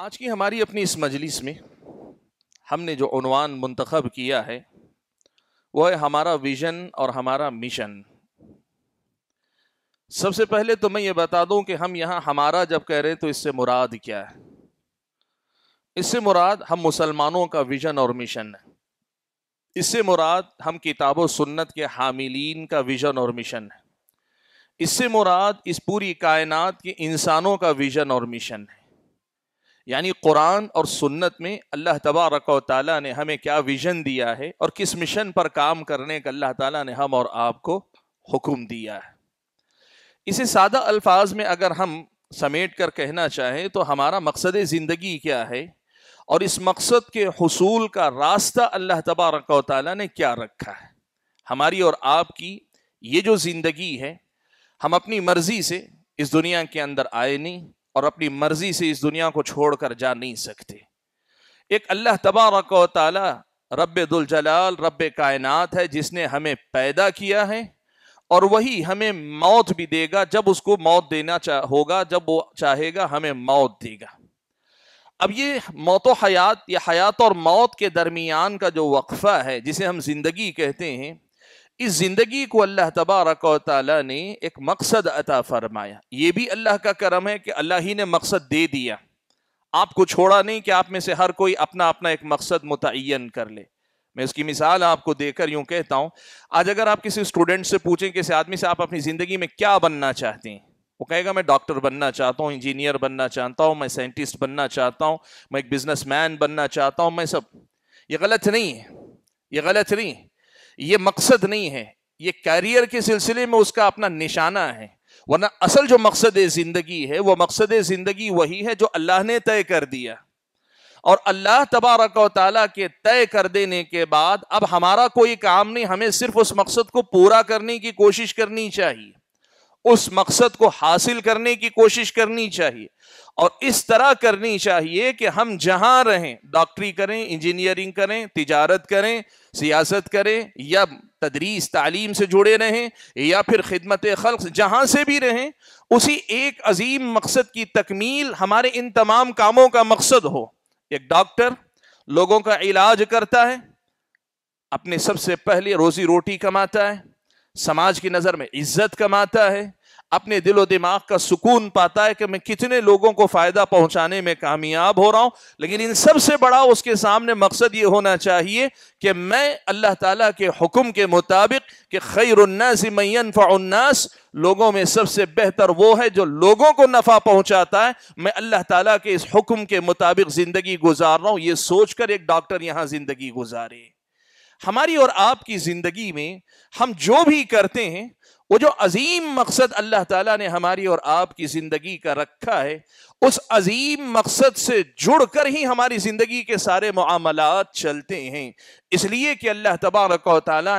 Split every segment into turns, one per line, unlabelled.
आज की हमारी अपनी इस मजलिस में हमने जो उनवान मंतखब किया है वह है हमारा विज़न और हमारा मिशन सबसे पहले तो मैं ये बता दूं कि हम यहाँ हमारा जब कह रहे हैं तो इससे मुराद क्या है इससे मुराद हम मुसलमानों का विज़न और मिशन है इससे मुराद हम किताब सुन्नत के हामिलीन का विज़न और मिशन है इससे मुराद इस पूरी कायनात के इंसानों का विज़न और मिशन है यानी कुरान और सुन्नत में अल्लाह तबारक ताली ने हमें क्या विजन दिया है और किस मिशन पर काम करने का अल्लाह ताली ने हम और आपको हुक्म दिया है इसे सादा अल्फाज में अगर हम समेट कर कहना चाहें तो हमारा मकसद ज़िंदगी क्या है और इस मकसद के हसूल का रास्ता अल्लाह तबारक ताली ने क्या रखा है हमारी और आपकी ये जो ज़िंदगी है हम अपनी मर्ज़ी से इस दुनिया के अंदर आए नहीं और अपनी मर्जी से इस दुनिया को छोड़कर जा नहीं सकते एक अल्लाह तबारक ताला रब दुलजलाल रब कायनात है जिसने हमें पैदा किया है और वही हमें मौत भी देगा जब उसको मौत देना चाह होगा जब वो चाहेगा हमें मौत देगा अब ये मौत हयात या हयात और मौत के दरमियान का जो वक्फा है जिसे हम जिंदगी कहते हैं इस ज़िंदगी को अल्लाह तबारक ने एक मकसद अता फरमाया ये भी अल्लाह का करम है कि अल्लाह ही ने मकसद दे दिया आपको छोड़ा नहीं कि आप में से हर कोई अपना अपना एक मकसद मुतन कर ले मैं इसकी मिसाल आपको देकर यूं कहता हूं आज अगर आप किसी स्टूडेंट से पूछें किसी आदमी से आप अपनी ज़िंदगी में क्या बनना चाहते हैं वो कहेगा मैं डॉक्टर बनना चाहता हूँ इंजीनियर बनना चाहता हूँ मैं साइंटिस्ट बनना चाहता हूँ मैं एक बिजनेसमैन बनना चाहता हूँ मैं सब ये गलत नहीं है ये गलत नहीं है ये मकसद नहीं है ये कैरियर के सिलसिले में उसका अपना निशाना है वरना असल जो मकसद ज़िंदगी है वह मकसद ज़िंदगी वही है जो अल्लाह ने तय कर दिया और अल्लाह तबारक ताली के तय कर देने के बाद अब हमारा कोई काम नहीं हमें सिर्फ उस मकसद को पूरा करने की कोशिश करनी चाहिए उस मकसद को हासिल करने की कोशिश करनी चाहिए और इस तरह करनी चाहिए कि हम जहां रहें डॉक्टरी करें इंजीनियरिंग करें तिजारत करें सियासत करें या तदरीस तालीम से जुड़े रहें या फिर खिदमत खल्क जहां से भी रहें उसी एक अजीम मकसद की तकमील हमारे इन तमाम कामों का मकसद हो एक डॉक्टर लोगों का इलाज करता है अपने सबसे पहले रोजी रोटी कमाता है समाज की नज़र में इज्जत कमाता है अपने दिलो दिमाग का सुकून पाता है कि मैं कितने लोगों को फ़ायदा पहुंचाने में कामयाब हो रहा हूं लेकिन इन सबसे बड़ा उसके सामने मकसद ये होना चाहिए कि मैं अल्लाह ताला के हुक्म के मुताबिक कि खैर मैन फ़ास लोगों में सबसे बेहतर वो है जो लोगों को नफ़ा पहुंचाता है मैं अल्लाह ताला के इस हुक्म के मुताबिक ज़िंदगी गुजार रहा हूँ ये सोचकर एक डॉक्टर यहाँ ज़िंदगी गुजारे हमारी और आपकी ज़िंदगी में हम जो भी करते हैं वो जो अजीम मकसद अल्लाह ताला ने हमारी और आपकी ज़िंदगी का रखा है उस अजीम मकसद से जुड़कर ही हमारी ज़िंदगी के सारे मामलात चलते हैं इसलिए कि अल्लाह तबारक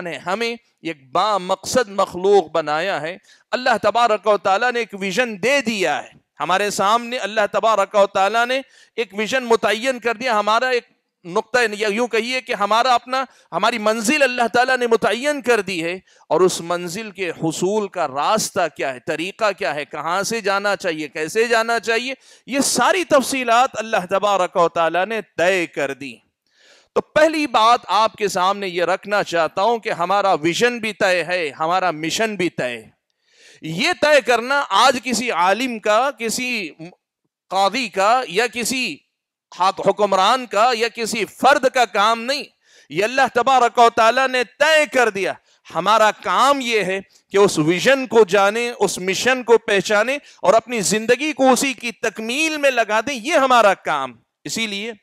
ने हमें एक बा मकसद मखलूक बनाया है अल्लाह तबारक ने एक विज़न दे दिया है हमारे सामने अल्लाह तबारक ताली ने एक विज़न मुतन कर दिया हमारा एक नुकता यूं कहिए कि हमारा अपना हमारी मंजिल अल्लाह ताला ने मुतन कर दी है और उस मंजिल के हसूल का रास्ता क्या है तरीक़ा क्या है कहाँ से जाना चाहिए कैसे जाना चाहिए ये सारी तफसीलात अल्लाह तबारक ने तय कर दी तो पहली बात आपके सामने ये रखना चाहता हूं कि हमारा विजन भी तय है हमारा मिशन भी तय ये तय करना आज किसी आलिम का किसी कादी का या किसी हाथ तो हुक्मरान का या किसी फर्द का काम नहीं ये अल्लाह तबारक ने तय कर दिया हमारा काम यह है कि उस विजन को जाने उस मिशन को पहचाने और अपनी जिंदगी को उसी की तकमील में लगा दें यह हमारा काम इसीलिए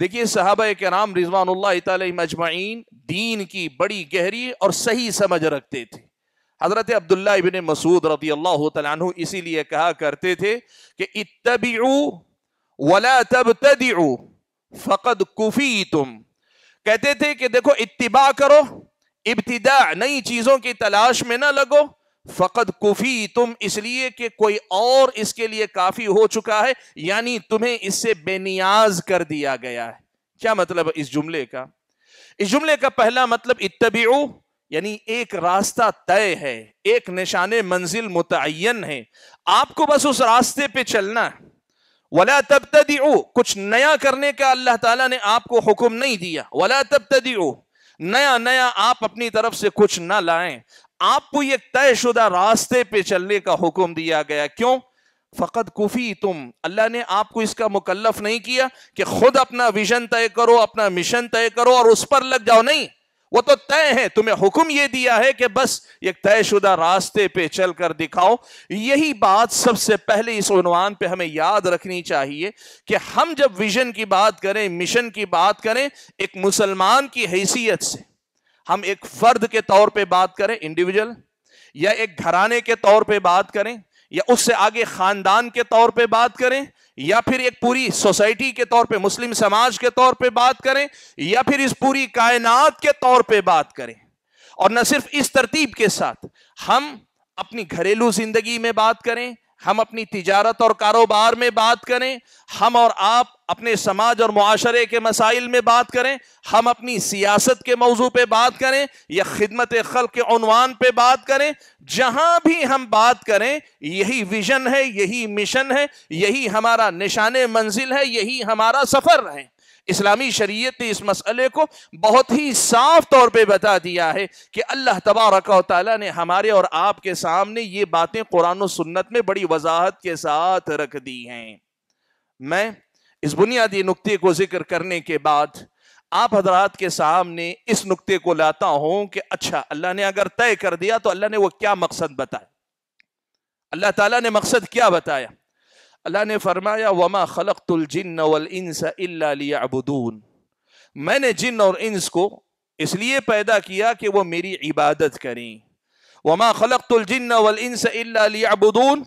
देखिए साहबा के नाम रिजवान मजमाइन दीन की बड़ी गहरी और सही समझ रखते थे हजरत अब्दुल्ला इबिन मसूद रदी अल्लाह इसीलिए कहा करते थे कि इतबी ولا तब فقد كفيتم तुम कहते थे कि देखो इत्तिबा करो इब्तदा नई चीज़ों की तलाश में ना लगो फकत कुफ़ी तुम इसलिए कि कोई और इसके लिए काफ़ी हो चुका है यानी तुम्हें इससे बेनियाज कर दिया गया है क्या मतलब इस जुमले का इस जुमले का पहला मतलब इतबीऊ यानी एक रास्ता तय है एक निशान मंजिल मुतन है आपको बस उस रास्ते पे चलना है वला तब कुछ नया करने का अल्लाह ताला ने आपको हुक्म नहीं दिया वला तब नया नया आप अपनी तरफ से कुछ ना लाएं आपको एक तयशुदा रास्ते पे चलने का हुक्म दिया गया क्यों फ़कत कुफ़ी तुम अल्लाह ने आपको इसका मुकल्लफ नहीं किया कि खुद अपना विजन तय करो अपना मिशन तय करो और उस पर लग जाओ नहीं वो तो तय है तुम्हें हुक्म ये दिया है कि बस एक तयशुदा रास्ते पे चल कर दिखाओ यही बात सबसे पहले इस उनवान पे हमें याद रखनी चाहिए कि हम जब विजन की बात करें मिशन की बात करें एक मुसलमान की हैसियत से हम एक फर्द के तौर पे बात करें इंडिविजुअल या एक घराने के तौर पे बात करें या उससे आगे खानदान के तौर पे बात करें या फिर एक पूरी सोसाइटी के तौर पे मुस्लिम समाज के तौर पे बात करें या फिर इस पूरी कायनात के तौर पे बात करें और न सिर्फ इस तरतीब के साथ हम अपनी घरेलू जिंदगी में बात करें हम अपनी तिजारत और कारोबार में बात करें हम और आप अपने समाज और माशरे के मसाइल में बात करें हम अपनी सियासत के मौजू पर बात करें या खिदमत खल के अनवान पर बात करें जहां भी हम बात करें यही विजन है यही मिशन है यही हमारा निशान मंजिल है यही हमारा सफ़र है इस्लामी शरीयत ने इस मसले को बहुत ही साफ तौर पे बता दिया है कि अल्लाह तबारक ने हमारे और आपके सामने ये बातें कुरान और सुन्नत में बड़ी वजाहत के साथ रख दी हैं मैं इस बुनियादी नुक्ते को जिक्र करने के बाद आप हजरात के सामने इस नुक्ते को लाता हूं कि अच्छा अल्लाह ने अगर तय कर दिया तो अल्लाह ने वो क्या मकसद बताया अल्लाह ताला ने मकसद क्या बताया अल्लाह ने फरमाया वमा खलक तुलजिन वलिनबुदून मैंने जिन और इंस को इसलिए पैदा किया कि वो मेरी इबादत करें वमा खलक तुलजिन वलिनस अबुदून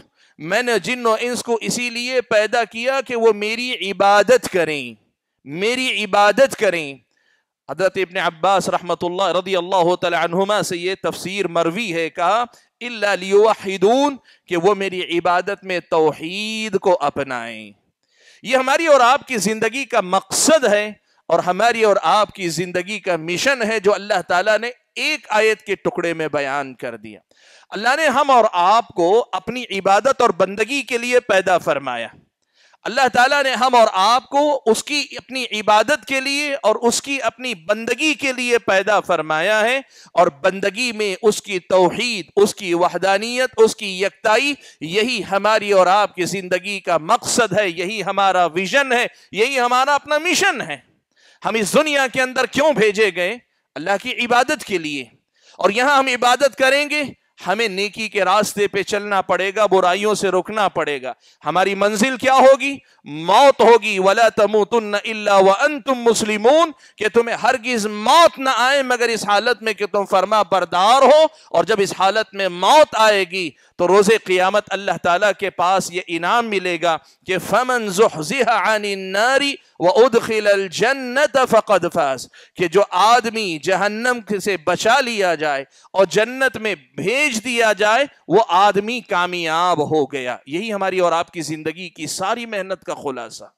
मैंने जिन और इंस को इसीलिए पैदा किया कि वो मेरी इबादत करें मेरी इबादत करें हजरत इबन अब्बास रहमत रदी अल्लाह तुमा से ये तफसीर मरवी है कहा इलाहिदून कि वो मेरी इबादत में तोहीद को अपनाएं ये हमारी और आपकी ज़िंदगी का मकसद है और हमारी और आपकी ज़िंदगी का मिशन है जो अल्लाह ताला ने एक आयत के टुकड़े में बयान कर दिया अल्लाह ने हम और आपको अपनी इबादत और बंदगी के लिए पैदा फरमाया अल्लाह ताला ने हम और आपको उसकी अपनी इबादत के लिए और उसकी अपनी बंदगी के लिए पैदा फरमाया है और बंदगी में उसकी तोहीद उसकी वहदानियत उसकी यकताई यही हमारी और आपकी ज़िंदगी का मकसद है यही हमारा विजन है यही हमारा अपना मिशन है हम इस दुनिया के अंदर क्यों भेजे गए अल्लाह की इबादत के लिए और यहाँ हम इबादत करेंगे हमें नेकी के रास्ते पे चलना पड़ेगा बुराइयों से रुकना पड़ेगा हमारी मंजिल क्या होगी मौत होगी वला तमु तुन व तुम मुस्लिमून कि तुम्हें हरगिज मौत ना आए मगर इस हालत में कि तुम फर्मा बरदार हो और जब इस हालत में मौत आएगी तो रोज़ क़ियामत अल्लाह ताला के पास ये इनाम मिलेगा कि फ़मन नारी व उदखिल जन्नत फ़कद फास कि जो आदमी जहन्नम से बचा लिया जाए और जन्नत में भेज दिया जाए वो आदमी कामयाब हो गया यही हमारी और आपकी ज़िंदगी की सारी मेहनत का खुलासा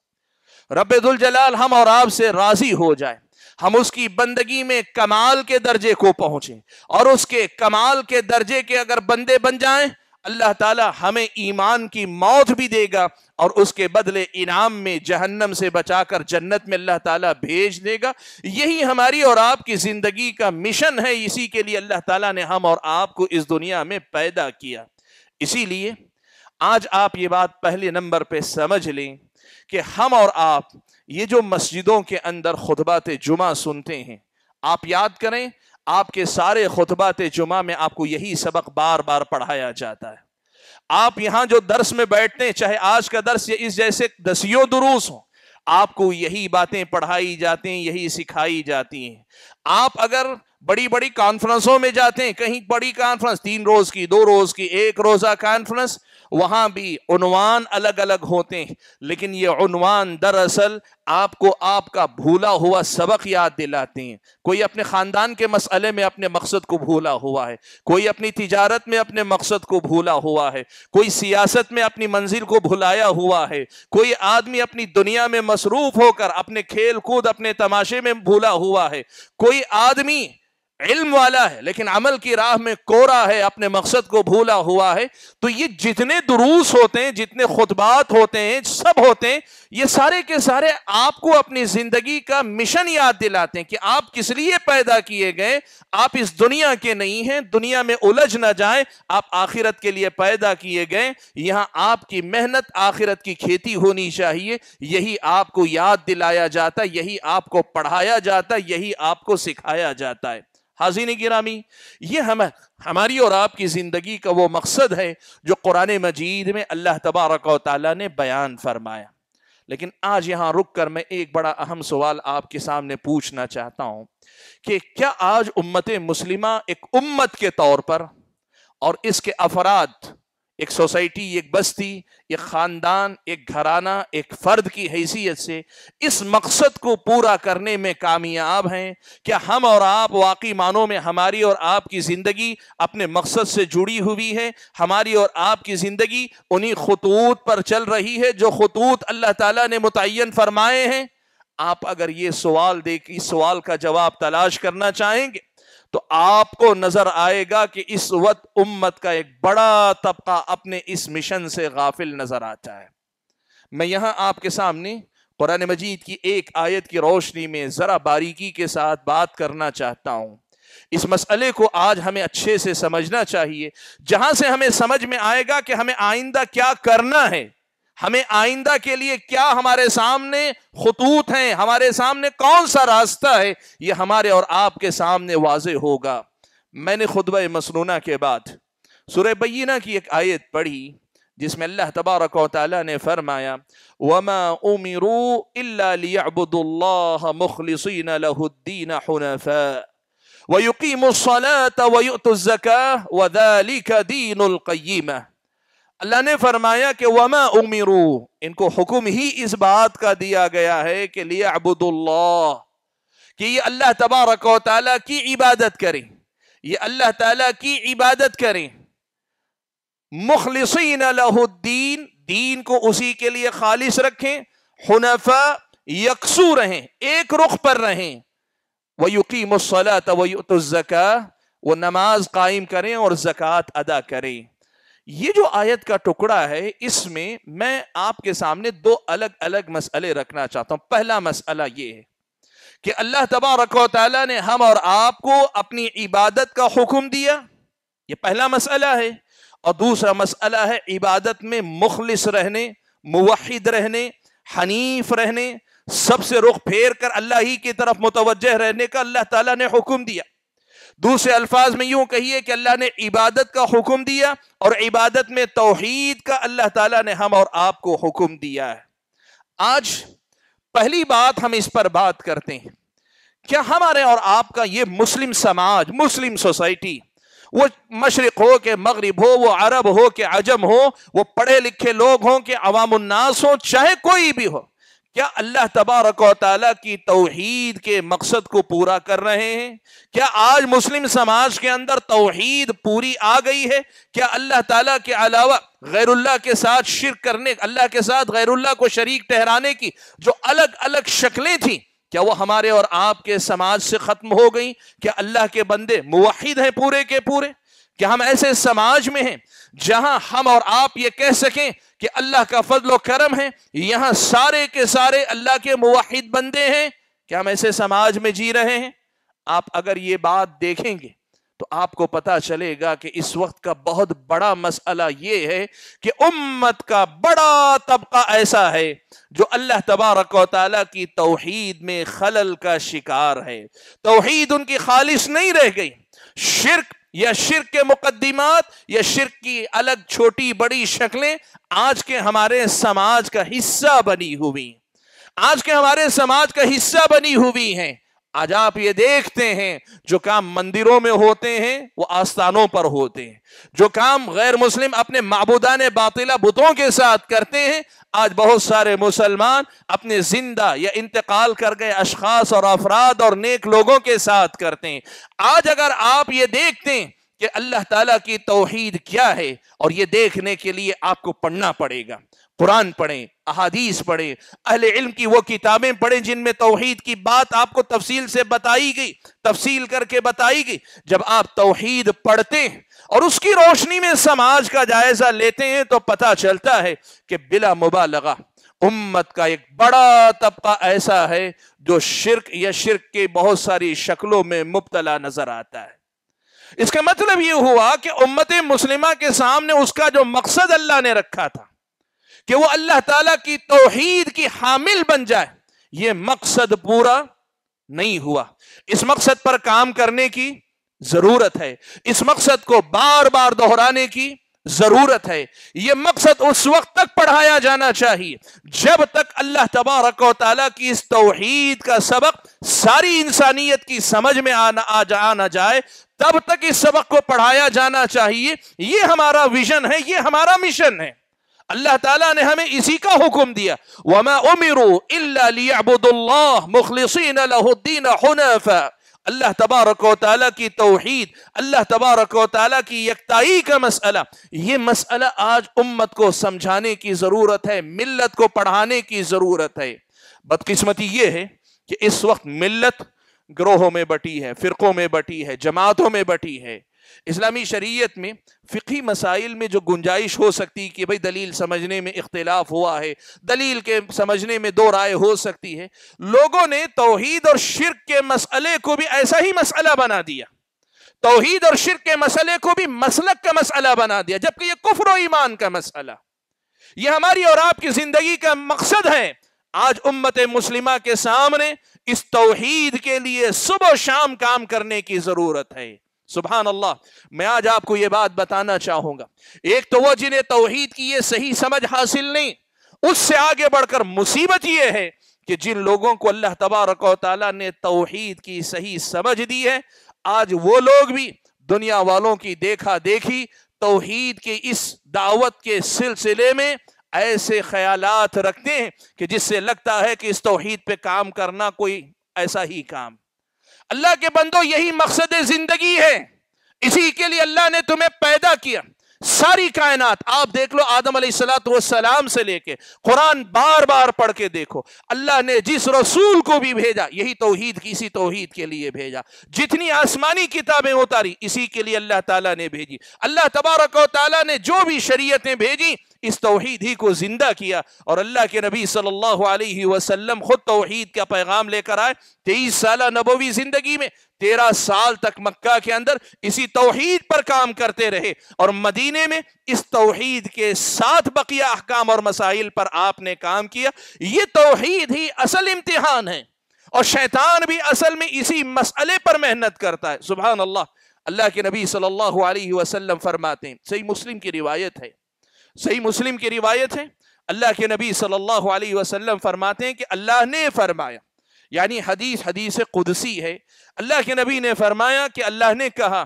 रबाल हम और आप से राज़ी हो जाए हम उसकी बंदगी में कमाल के दर्जे को पहुंचे और उसके कमाल के दर्जे के अगर बंदे बन जाएं अल्लाह ताला हमें ईमान की मौत भी देगा और उसके बदले इनाम में जहन्नम से बचाकर जन्नत में अल्लाह ताला भेज देगा यही हमारी और आपकी ज़िंदगी का मिशन है इसी के लिए अल्लाह ताला ने हम और आपको इस दुनिया में पैदा किया इसीलिए आज आप ये बात पहले नंबर पे समझ लें कि हम और आप ये जो मस्जिदों के अंदर खुतबात जुमा सुनते हैं आप याद करें आपके सारे खुतबात जुमा में आपको यही सबक बार बार पढ़ाया जाता है आप यहां जो दर्स में बैठते हैं चाहे आज का दर्श या इस जैसे दसियों दुरूस हो आपको यही बातें पढ़ाई जाती हैं यही सिखाई जाती हैं आप अगर बड़ी बड़ी कॉन्फ्रेंसों में जाते हैं कहीं बड़ी कॉन्फ्रेंस तीन रोज की दो रोज की एक रोजा कॉन्फ्रेंस वहाँ भी उनवान अलग अलग होते हैं लेकिन ये उनवान दरअसल आपको आपका भूला हुआ सबक याद दिलाते हैं कोई अपने ख़ानदान के मसले में अपने मकसद को भूला हुआ है कोई अपनी तिजारत में अपने मकसद को भूला हुआ है कोई सियासत में अपनी मंजिल को भुलाया हुआ है कोई आदमी अपनी दुनिया में मसरूफ़ होकर अपने खेल कूद अपने तमाशे में भूला हुआ है कोई आदमी इल्म वाला है लेकिन अमल की राह में कोरा है अपने मकसद को भूला हुआ है तो ये जितने दुरूस होते हैं जितने खुतबात होते हैं सब होते हैं ये सारे के सारे आपको अपनी जिंदगी का मिशन याद दिलाते हैं कि आप किस लिए पैदा किए गए आप इस दुनिया के नहीं हैं दुनिया में उलझ ना जाए आप आखिरत के लिए पैदा किए गए यहाँ आपकी मेहनत आखिरत की खेती होनी चाहिए यही आपको याद दिलाया जाता यही आपको पढ़ाया जाता यही आपको सिखाया जाता है हाजिन गिरामी ये हम हमारी और आपकी ज़िंदगी का वो मकसद है जो कुरान मजीद में अल्लाह तबारक ने बयान फरमाया लेकिन आज यहाँ रुक कर मैं एक बड़ा अहम सवाल आपके सामने पूछना चाहता हूँ कि क्या आज उम्मत मुस्लिमा एक उम्मत के तौर पर और इसके अफराद एक सोसाइटी एक बस्ती एक ख़ानदान एक घराना एक फ़र्द की हैसियत से इस मकसद को पूरा करने में कामयाब हैं क्या हम और आप वाकई मानों में हमारी और आपकी ज़िंदगी अपने मकसद से जुड़ी हुई है हमारी और आपकी ज़िंदगी उन्हीं खतूत पर चल रही है जो खतूत अल्लाह ताला ने मुतन फरमाए हैं आप अगर ये सवाल देख इस सवाल का जवाब तलाश करना चाहेंगे तो आपको नजर आएगा कि इस वक्त उम्मत का एक बड़ा तबका अपने इस मिशन से गाफिल नजर आता है मैं यहां आपके सामने कुरान मजीद की एक आयत की रोशनी में जरा बारीकी के साथ बात करना चाहता हूं इस मसले को आज हमें अच्छे से समझना चाहिए जहां से हमें समझ में आएगा कि हमें आइंदा क्या करना है हमें आइंदा के लिए क्या हमारे सामने खतूत हैं हमारे सामने कौन सा रास्ता है ये हमारे और आपके सामने वाज होगा मैंने खुदब मसनूना के बाद सुर की एक आयत पढ़ी जिसमें अल्लाह तबारक ने फरमाया वमा उमिरू इलाबुल्ला मुखलिसन लहुद्दीन हनफ़ा वयुकीम अल्लाह ने फरमाया कि वमा उमिरू इनको हुक्म ही इस बात का दिया गया है कि लिया अबुदुल्ला कि ये अल्लाह तबारक ताली की इबादत करें ये अल्लाह ताला की इबादत करें मुखलसिन लहुद्दीन दीन को उसी के लिए खालिश रखें हनफा यकसू रहें एक रुख पर रहें व युकीमसला तवयुतज़का वो नमाज कायम करें और जक़ात अदा करें ये जो आयत का टुकड़ा है इसमें मैं आपके सामने दो अलग अलग मसले रखना चाहता हूं पहला मसला ये है कि अल्लाह रखो तला ने हम और आपको अपनी इबादत का हुक्म दिया ये पहला मसला है और दूसरा मसला है इबादत में मुखलिस रहने मुहिद रहने हनीफ रहने सबसे रुख फेर कर अल्लाह ही की तरफ मुतवजह रहने का अल्लाह तला ने हुक्म दिया दूसरे अल्फाज में यूं कहिए कि अल्लाह ने इबादत का हुक्म दिया और इबादत में तोहहीद का अल्लाह ताला ने हम और आपको हुक्म दिया है आज पहली बात हम इस पर बात करते हैं क्या हमारे और आपका ये मुस्लिम समाज मुस्लिम सोसाइटी वो मशरक हो के मगरब हो वो अरब हो के अजम हो वो पढ़े लिखे लोग हों के अवामन्नास हो चाहे कोई भी हो क्या अल्लाह तबारक की तोहद के मकसद को पूरा कर रहे हैं क्या आज मुस्लिम समाज के अंदर तोहद पूरी आ गई है क्या अल्लाह तला के अलावा गैरुल्ला के साथ शिर करने अल्लाह के साथ गैरुल्ला को शरीक ठहराने की जो अलग अलग शक्लें थी क्या वो हमारे और आपके समाज से ख़त्म हो गई क्या अल्लाह के बंदे मुहिद हैं पूरे के पूरे कि हम ऐसे समाज में हैं जहां हम और आप ये कह सकें कि अल्लाह का फजलो करम है यहां सारे के सारे अल्लाह के मुहिद बंदे हैं क्या हम ऐसे समाज में जी रहे हैं आप अगर ये बात देखेंगे तो आपको पता चलेगा कि इस वक्त का बहुत बड़ा मसला ये है कि उम्मत का बड़ा तबका ऐसा है जो अल्लाह तबारक की तोहद में खलल का शिकार है तोहद उनकी खालिश नहीं रह गई शिरक या शिर के मुकदमात या शिर की अलग छोटी बड़ी शक्लें आज के हमारे समाज का हिस्सा बनी हुई आज के हमारे समाज का हिस्सा बनी हुई हैं आज आप ये देखते हैं जो काम मंदिरों में होते हैं वो आस्थानों पर होते हैं जो काम गैर मुस्लिम अपने ने बातिला बुतों के साथ करते हैं आज बहुत सारे मुसलमान अपने जिंदा या इंतकाल कर गए अशखास और अफराद और नेक लोगों के साथ करते हैं आज अगर आप ये देखते हैं कि अल्लाह ताला की तोहीद क्या है और ये देखने के लिए आपको पढ़ना पड़ेगा कुरान पढ़ें अहादीस पढ़ें अहल इल्म की वो किताबें पढ़ें जिनमें तोहहीद की बात आपको तफसील से बताई गई तफसील करके बताई गई जब आप तोहहीद पढ़ते हैं और उसकी रोशनी में समाज का जायजा लेते हैं तो पता चलता है कि बिला मुबालगा उम्मत का एक बड़ा तबका ऐसा है जो शिरक या शिरक के बहुत सारी शक्लों में मुबतला नजर आता है इसका मतलब यह हुआ कि उम्मत मुस्लिमा के सामने उसका जो मकसद अल्लाह ने रखा था कि वो अल्लाह ताला की तोहीद की हामिल बन जाए ये मकसद पूरा नहीं हुआ इस मकसद पर काम करने की जरूरत है इस मकसद को बार बार दोहराने की जरूरत है यह मकसद उस वक्त तक पढ़ाया जाना चाहिए जब तक अल्लाह तबारक ताली की इस तोहीद का सबक सारी इंसानियत की समझ में आना आ जा आना जाए तब तक इस सबक को पढ़ाया जाना चाहिए यह हमारा विजन है ये हमारा मिशन है अल्लाह ताला ने हमें इसी का हुक्म दिया वमा उमिर अल्लाह तबारक की तोहद अल्लाह तबारक की यकताई का मसला ये मसला आज उम्मत को समझाने की ज़रूरत है मिलत को पढ़ाने की ज़रूरत है बदकिस्मती ये है कि इस वक्त मिलत ग्रोहों में बटी है फ़िरक़ों में बटी है जमातों में बटी है इस्लामी शरीयत में फ़िकी मसाइल में जो गुंजाइश हो सकती कि भाई दलील समझने में इख्तलाफ हुआ है दलील के समझने में दो राय हो सकती है लोगों ने तोहद और शिरक के मसले को भी ऐसा ही मसला बना दिया तोहद और शिरक के मसले को भी मसलक का मसला बना दिया जबकि यह कुफर ईमान का मसला यह हमारी और आपकी ज़िंदगी का मकसद है आज उम्मत मुस्लिमा के सामने इस तोहद के लिए सुबह शाम काम करने की ज़रूरत है सुबहान अल्लाह मैं आज आपको ये बात बताना चाहूंगा एक तो वो जिन्हें तोहहीद की ये सही समझ हासिल नहीं उससे आगे बढ़कर मुसीबत ये है कि जिन लोगों को अल्लाह तबारक ने तोहहीद की सही समझ दी है आज वो लोग भी दुनिया वालों की देखा देखी तोहहीद के इस दावत के सिलसिले में ऐसे ख्यालात रखते हैं कि जिससे लगता है कि इस तोहहीद पे काम करना कोई ऐसा ही काम अल्लाह के बंदो यही मकसद जिंदगी है इसी के लिए अल्लाह ने तुम्हें पैदा किया सारी कायनात आप देख लो आदम सलाम से लेके कुरान बार बार पढ़ के देखो अल्लाह ने जिस रसूल को भी भेजा यही तोहहीद की इसी तोहीद के लिए भेजा जितनी आसमानी किताबें उतारी इसी के लिए अल्लाह ताला ने भेजी अल्लाह तबारक ताला ने जो भी शरीयतें भेजी इस तोहहीद ही को ज़िंदा किया और अल्लाह के नबी सल्लल्लाहु अलैहि वसल्लम ख़ुद तोहहीद का पैगाम लेकर आए तेईस साल नबोवी ज़िंदगी में तेरह साल तक मक्का के अंदर इसी तोहहीद पर काम करते रहे और मदीने में इस तोहहीद के साथ बकिया अहकाम और मसाइल पर आपने काम किया ये तोहहीद ही असल इम्तिहान है और शैतान भी असल में इसी मसले पर मेहनत करता है सुबह अल्लाह अल्लाह के नबी सल्लल्लाहु अलैहि वसल्लम फरमाते हैं सही मुस्लिम की रिवायत है सही मुस्लिम की रिवायत है अल्लाह के नबी सल्लल्लाहु अलैहि वसल्लम फरमाते हैं कि अल्लाह ने फरमाया यानी हदीस हदीस कुदसी है अल्लाह के नबी ने फरमाया कि अल्लाह ने कहा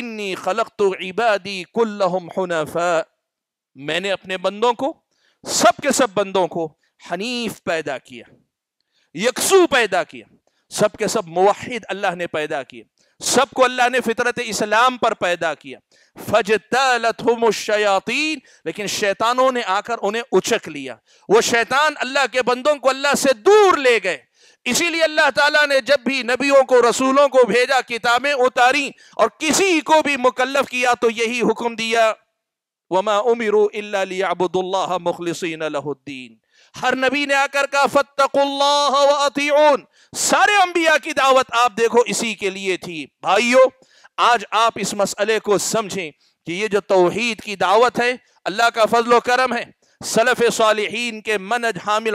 इन्नी खलक तो इबादी कुल्लहनफ़ा मैंने अपने बंदों को सब के सब बंदों को हनीफ पैदा किया यकसू पैदा किया सब के सब मुहिद अल्लाह ने पैदा किया सबको अल्लाह ने फितरत इस्लाम पर पैदा किया फजतलतुमशयातीन लेकिन शैतानों ने आकर उन्हें उचक लिया वो शैतान अल्लाह के बंदों को अल्लाह से दूर ले गए इसीलिए अल्लाह ताला ने जब भी नबियों को रसूलों को भेजा किताबें उतारी और किसी को भी मुकल्लफ किया तो यही हुक्म दिया वमा उमिर अबुदुल्ला मुखलसिन हर नबी ने आकर कहा फतकुल्लाह सारे अंबिया की दावत आप देखो इसी के लिए थी भाइयों आज आप इस मसले को समझें कि ये जो तोहहीद की दावत है अल्लाह का फजलो करम है सलफ़ सालहीन के मनज हामिल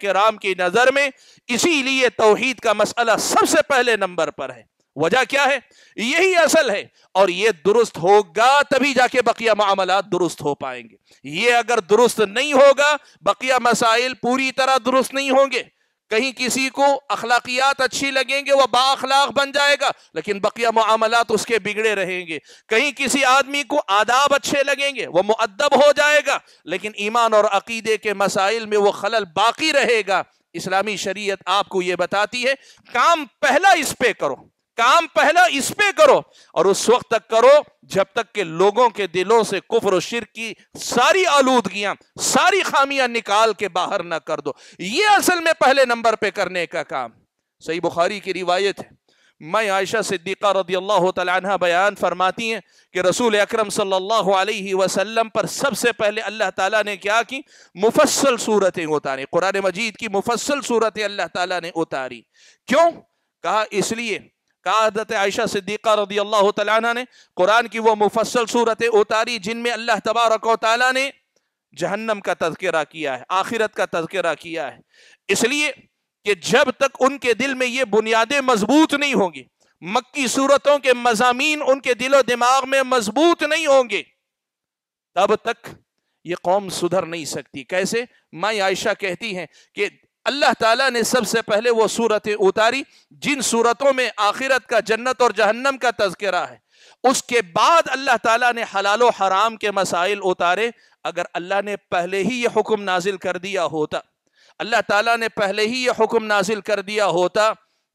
के राम की नज़र में इसीलिए तोहहीद का मसला सबसे पहले नंबर पर है वजह क्या है यही असल है और ये दुरुस्त होगा तभी जाके बकिया मामला दुरुस्त हो पाएंगे ये अगर दुरुस्त नहीं होगा बकिया मसाइल पूरी तरह दुरुस्त नहीं होंगे कहीं किसी को अखलाकियात अच्छी लगेंगे वह बाखलाक बन जाएगा लेकिन बकिया मामलात उसके बिगड़े रहेंगे कहीं किसी आदमी को आदाब अच्छे लगेंगे वह मुद्दब हो जाएगा लेकिन ईमान और अकीदे के मसाइल में वह खलल बाकी रहेगा इस्लामी शरीयत आपको ये बताती है काम पहला इस पे करो काम पहला इस पे करो और उस वक्त तक करो जब तक के लोगों के दिलों से कुफर और शिर की सारी आलूदगियां सारी खामियां निकाल के बाहर ना कर दो ये असल में पहले नंबर पे करने का काम सही बुखारी की रिवायत है मैं आयशा सिद्दीक़ा रदी अल्लाह तह बयान फरमाती हैं कि रसूल अक्रम सल्लल्लाहु अलैहि वसल्लम पर सबसे पहले अल्लाह ताला ने क्या की मुफसल सूरतें उतारी कुरान मजीद की मुफसल सूरतें अल्लाह ताला ने उतारी क्यों कहा इसलिए कदत आयशा सिद्दीक़ा रदी अल्लाह तला ने कुरान की वो मुफसल सूरतें उतारी जिनमें अल्लाह तबारक ताली ने जहन्नम का तस्करा किया है आखिरत का तस्करा किया है इसलिए कि जब तक उनके दिल में ये बुनियादें मजबूत नहीं होंगी मक्की सूरतों के मजामी उनके दिलो दिमाग में मजबूत नहीं होंगे तब तक ये कौम सुधर नहीं सकती कैसे माई आयशा कहती हैं कि अल्लाह ताला ने सबसे पहले वो सूरतें उतारी जिन सूरतों में आखिरत का जन्नत और जहन्नम का तस्करा है उसके बाद अल्लाह ताला ने हलाल हराम के मसाइल उतारे अगर अल्लाह ने पहले ही यह हुक्म नाजिल कर दिया होता अल्लाह ताला ने पहले ही यह हुक्म नाजिल कर दिया होता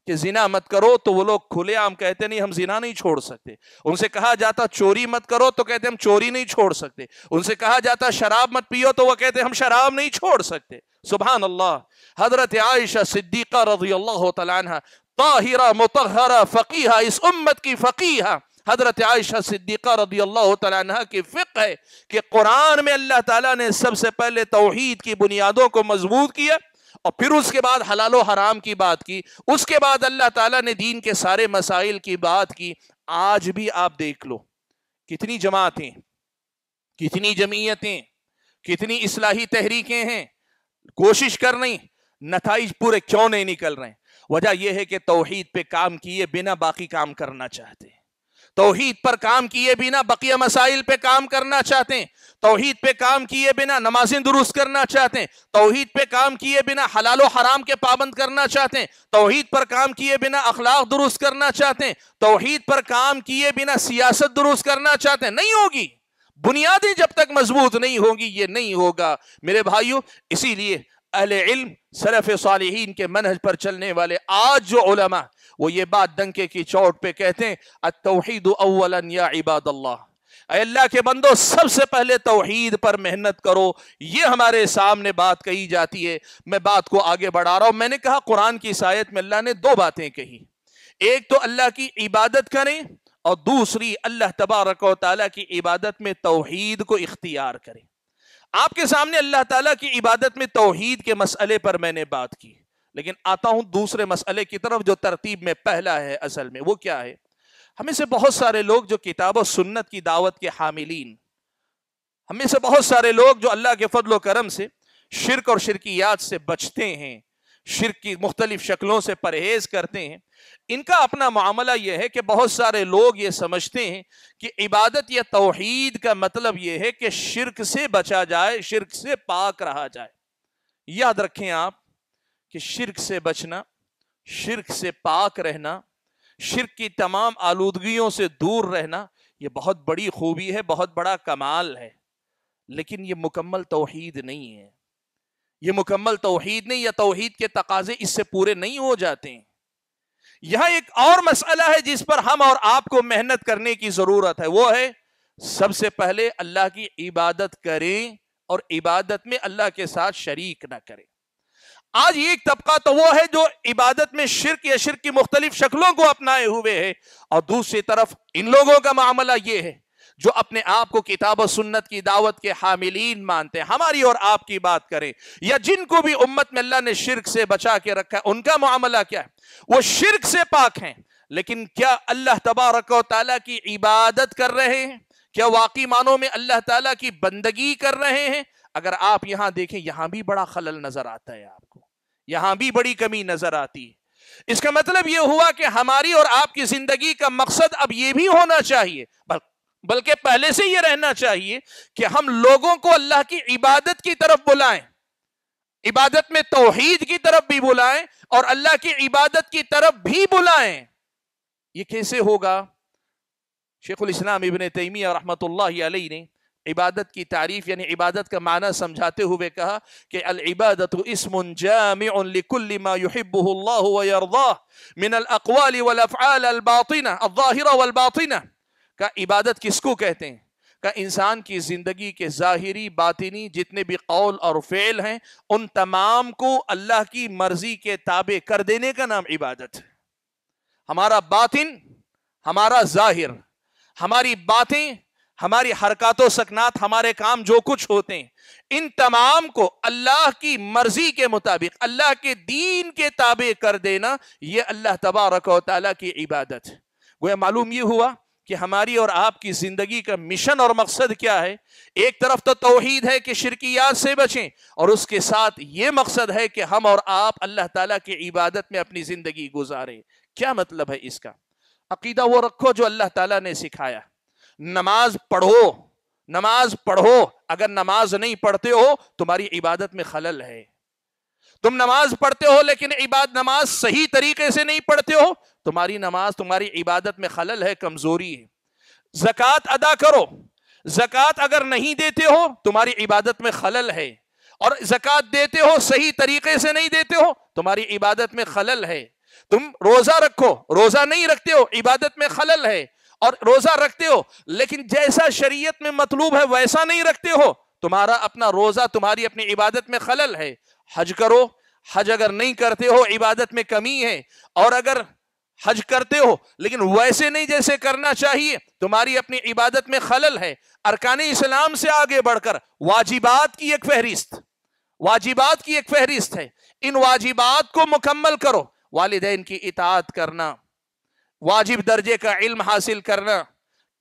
कि जिना मत करो तो वो लोग खुलेआम कहते नहीं हम जिना नहीं छोड़ सकते उनसे कहा जाता चोरी मत करो तो कहते हम चोरी नहीं छोड़ सकते उनसे कहा जाता शराब मत पियो तो वो कहते हम शराब नहीं छोड़ सकते सुबह अल्लाह हजरत आयशा सिद्दीक़ा रजी अल्लाह ताहिरा मतहरा फ़कीहा इस उम्मत की फ़कीहा हजरत आयशा सिद्दीक़ा रजी अल्लाह की फ़िक है कि कुरान में अल्लाह ताला ने सबसे पहले तोहहीद की बुनियादों को मजबूत किया और फिर उसके बाद हलालो हराम की बात की उसके बाद अल्लाह ताला ने दीन के सारे मसाइल की बात की आज भी आप देख लो कितनी जमातें कितनी जमीयतें कितनी इसलाही तहरीकें हैं कोशिश कर रही नतज पूरे क्यों नहीं निकल रहे वजह यह है कि तोहहीद पे काम किए बिना बाकी काम करना चाहते हैं तोहहीद पर काम किए बिना बकिया मसाइल पे काम करना चाहते हैं तोहीद पे काम किए बिना नमाजें दुरुस्त करना चाहते हैं तोहीद पे काम किए बिना हलाल हराम के पाबंद करना चाहते हैं तोहीद पर काम किए बिना अखलाक दुरुस्त करना चाहते हैं तोहीद पर काम किए बिना सियासत दुरुस्त करना चाहते हैं नहीं होगी बुनियादें जब तक मजबूत नहीं होंगी ये नहीं होगा मेरे भाइयों इसीलिए अहल इल्म सरफ सालहीन के मनहज पर चलने वाले आज जो उलमा वो ये बात डंके की चोट पे कहते हैं अतौहीद इबाद अल्लाह अल्लाह के बंदो सबसे पहले तोहहीद पर मेहनत करो ये हमारे सामने बात कही जाती है मैं बात को आगे बढ़ा रहा हूँ मैंने कहा कुरान की शायद में अल्लाह ने दो बातें कही एक तो अल्लाह की इबादत करें और दूसरी अल्लाह तबारक ताली की इबादत में तोहहीद को इख्तियार करें आपके सामने अल्लाह ताला की इबादत में तोहहीद के मसले पर मैंने बात की लेकिन आता हूं दूसरे मसले की तरफ जो तरतीब में पहला है असल में वो क्या है हमें से बहुत सारे लोग जो किताब और सुन्नत की दावत के हामिलीन हमें से बहुत सारे लोग जो अल्लाह के फजलो करम से शिरक और शिरकियात से बचते हैं शिरक की मुख्तलिफ शक्लों से परहेज करते हैं इनका अपना मामला यह है कि बहुत सारे लोग ये समझते हैं कि इबादत या तोहद का मतलब यह है कि शिरक से बचा जाए शिरक से पाक रहा जाए याद रखें आप कि शिरक से बचना शिरक से पाक रहना शिरक की तमाम आलूदगियों से दूर रहना ये बहुत बड़ी खूबी है बहुत बड़ा कमाल है लेकिन ये मुकम्मल तोहहीद नहीं है ये मुकम्मल तोहहीद नहीं या तोहद के तकाजे इससे पूरे नहीं हो जाते हैं यह एक और मसला है जिस पर हम और आपको मेहनत करने की ज़रूरत है वो है सबसे पहले अल्लाह की इबादत करें और इबादत में अल्लाह के साथ शरीक ना करें आज एक तबका तो वो है जो इबादत में शिरक या शिरक की मुख्तलिफ शक्लों को अपनाए हुए है और दूसरी तरफ इन लोगों का मामला ये है जो अपने आप को किताब और सुन्नत की दावत के हामिलीन मानते हैं हमारी और आपकी बात करें या जिनको भी उम्मत में अल्लाह ने शिरक से बचा के रखा है उनका मामला क्या है वो शिरक से पाक हैं लेकिन क्या अल्लाह तबारक ताली की इबादत कर रहे हैं क्या वाकई मानों में अल्लाह ताला की बंदगी कर रहे हैं अगर आप यहां देखें यहां भी बड़ा खलल नजर आता है यार यहां भी बड़ी कमी नजर आती है इसका मतलब यह हुआ कि हमारी और आपकी जिंदगी का मकसद अब यह भी होना चाहिए बल्कि पहले से यह रहना चाहिए कि हम लोगों को अल्लाह की इबादत की तरफ बुलाएं इबादत में तोहीद की तरफ भी बुलाएं और अल्लाह की इबादत की तरफ भी बुलाएं यह कैसे होगा शेखुल इस्लाम इबन तैमिया रहमतुल्लाह अलैह ने इबादत की तारीफ यानी इबादत का माना समझाते हुए कहा कि अलबादत इसमन जामिकुल्लिमा मिन अकवाल वलफ़ाल अलबातिना अल्लाहिर वलबातिना का इबादत किसको कहते हैं का इंसान की ज़िंदगी के जाहिरी बातिनी जितने भी कौल और फ़ेल हैं उन तमाम को अल्लाह की मर्ज़ी के ताबे कर देने का नाम इबादत है हमारा बातिन हमारा ज़ाहिर हमारी बातें हमारी हरकतों सकनात हमारे काम जो कुछ होते हैं इन तमाम को अल्लाह की मर्जी के मुताबिक अल्लाह के दीन के ताबे कर देना ये अल्लाह तबारक तला की इबादत है गोया मालूम ये हुआ कि हमारी और आपकी ज़िंदगी का मिशन और मकसद क्या है एक तरफ तो तोहहीद है कि शिरकियात से बचें और उसके साथ ये मकसद है कि हम और आप अल्लाह ताला की इबादत में अपनी ज़िंदगी गुजारें क्या मतलब है इसका अकीदा वो रखो जो अल्लाह ताला ने सिखाया नमाज पढ़ो नमाज पढ़ो अगर नमाज नहीं पढ़ते हो तुम्हारी इबादत में खलल है तुम नमाज पढ़ते हो लेकिन इबाद नमाज सही तरीके से नहीं पढ़ते हो तुम्हारी नमाज तुम्हारी इबादत में खलल है कमजोरी है जक़ात अदा करो जक़ात अगर नहीं देते हो तुम्हारी इबादत में खलल है और जक़ात देते हो सही तरीके से नहीं देते हो तुम्हारी इबादत में खलल है तुम रोजा रखो रोजा नहीं रखते हो इबादत में खलल है और रोजा रखते हो लेकिन जैसा शरीयत में मतलूब है वैसा नहीं रखते हो तुम्हारा अपना रोजा तुम्हारी अपनी इबादत में खलल है हज करो हज अगर नहीं करते हो इबादत में कमी है और अगर हज करते हो लेकिन वैसे नहीं जैसे करना चाहिए तुम्हारी अपनी इबादत में खलल है अरकान इस्लाम से आगे बढ़कर वाजिबात की एक फहरिस्त वाजिबात की एक फहरिस्त है इन वाजिबात को मुकम्मल करो वालदेन की इतात करना वाजिब दर्जे का इल्म हासिल करना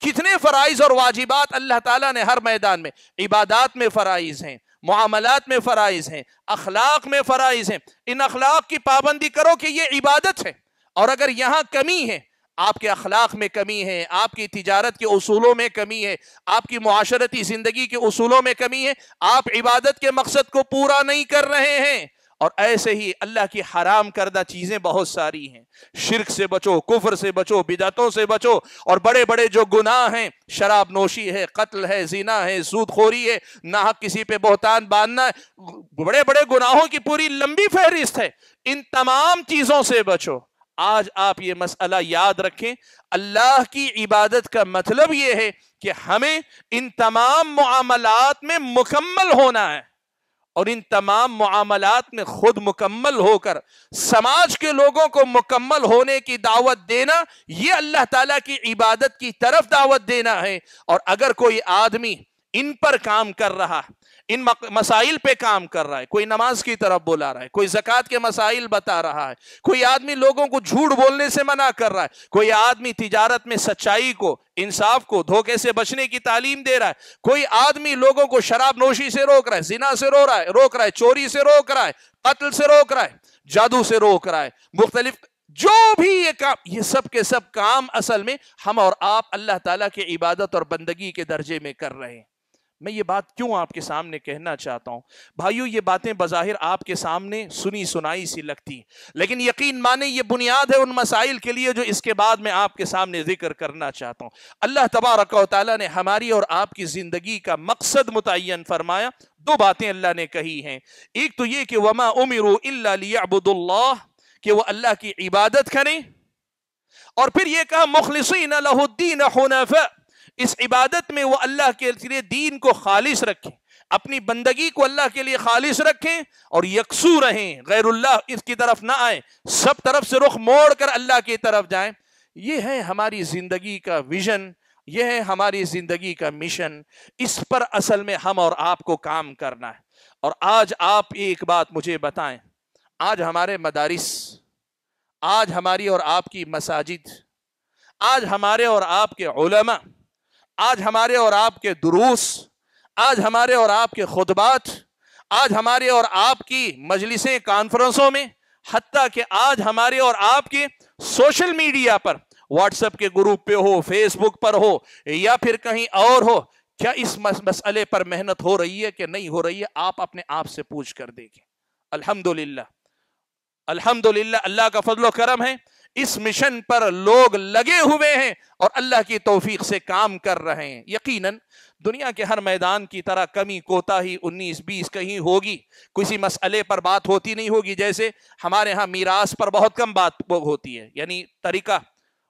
कितने फ़राइज़ और वाजिबात अल्लाह ताला ने हर मैदान में इबादात में फ़राइज़ हैं मामलात में फ़राइज़ हैं अखलाक में फ़राइज़ हैं इन अखलाक की पाबंदी करो कि ये इबादत है और अगर यहाँ कमी है आपके अखलाक में कमी है आपकी तजारत के असूलों में कमी है आपकी माशरती ज़िंदगी के असूलों में कमी है आप इबादत के मकसद को पूरा नहीं कर रहे हैं और ऐसे ही अल्लाह की हराम करदा चीज़ें बहुत सारी हैं शिरक से बचो कुफर से बचो बिदातों से बचो और बड़े बड़े जो गुनाह हैं शराब नोशी है कत्ल है जीना है सूदखोरी है ना किसी पे बोहतान बांधना है बड़े बड़े गुनाहों की पूरी लंबी फहरिस्त है इन तमाम चीज़ों से बचो आज आप ये मसला याद रखें अल्लाह की इबादत का मतलब ये है कि हमें इन तमाम मामलात में मुकम्मल होना है और इन तमाम मामलात में खुद मुकम्मल होकर समाज के लोगों को मुकम्मल होने की दावत देना यह अल्लाह ताला की इबादत की तरफ दावत देना है और अगर कोई आदमी इन पर काम कर रहा है इन मसाइल पे काम कर रहा है कोई नमाज की तरफ बुला रहा है कोई जक़ात के मसाइल बता रहा है कोई आदमी लोगों को झूठ बोलने से मना कर रहा है कोई आदमी तिजारत में सच्चाई को इंसाफ को धोखे से बचने की तालीम दे रहा है कोई आदमी लोगों को शराब नोशी से रोक रहा है जिना से रो रहा है रोक रहा है चोरी से रोक रहा है कत्ल से रोक रहा है जादू से रोक रहा है मुख्तलिफ जो भी ये काम ये सब के सब काम असल में हम और आप अल्लाह ताला के इबादत और बंदगी के दर्जे में कर रहे हैं मैं ये बात क्यों आपके सामने कहना चाहता हूं भाइयों ये बातें बज़ाहिर आपके सामने सुनी सुनाई सी लगती लेकिन यकीन माने ये बुनियाद है उन मसाइल के लिए जो इसके बाद मैं आपके सामने जिक्र करना चाहता हूं अल्लाह तबारक ने हमारी और आपकी ज़िंदगी का मकसद मुतन फरमाया दो बातें अल्लाह ने कही हैं एक तो ये कि वमा उमिर अबुदुल्ला कि वह अल्लाह की इबादत करें और फिर ये कहा मुखलसिन लहुद्दीन हनफ़ इस इबादत में वो अल्लाह के लिए दीन को खालिश रखें अपनी बंदगी को अल्लाह के लिए खालिश रखें और यकसू रहें गैरुल्लाह इसकी तरफ ना आए सब तरफ से रुख मोड़ कर अल्लाह की तरफ जाए ये है हमारी ज़िंदगी का विज़न यह है हमारी ज़िंदगी का मिशन इस पर असल में हम और आपको काम करना है और आज आप एक बात मुझे बताएं आज हमारे मदारिस आज हमारी और आपकी मसाजिद आज हमारे और आपके आज हमारे और आपके दुरूस आज हमारे और आपके खुतबात आज हमारे और आपकी मजलिसें कॉन्फ्रेंसों में हती कि आज हमारे और आपके सोशल मीडिया पर व्हाट्सएप के ग्रुप पे हो फेसबुक पर हो या फिर कहीं और हो क्या इस मसले पर मेहनत हो रही है कि नहीं हो रही है आप अपने आप से पूछ कर देखें अल्हम्दुलिल्लाह अल्हम्दुलिल्लाह अल्लाह का फजलो करम है इस मिशन पर लोग लगे हुए हैं और अल्लाह की तोफीक से काम कर रहे हैं यकीनन दुनिया के हर मैदान की तरह कमी कोताही उन्नीस बीस कहीं होगी किसी मसले पर बात होती नहीं होगी जैसे हमारे यहाँ मीरास पर बहुत कम बात होती है यानी तरीका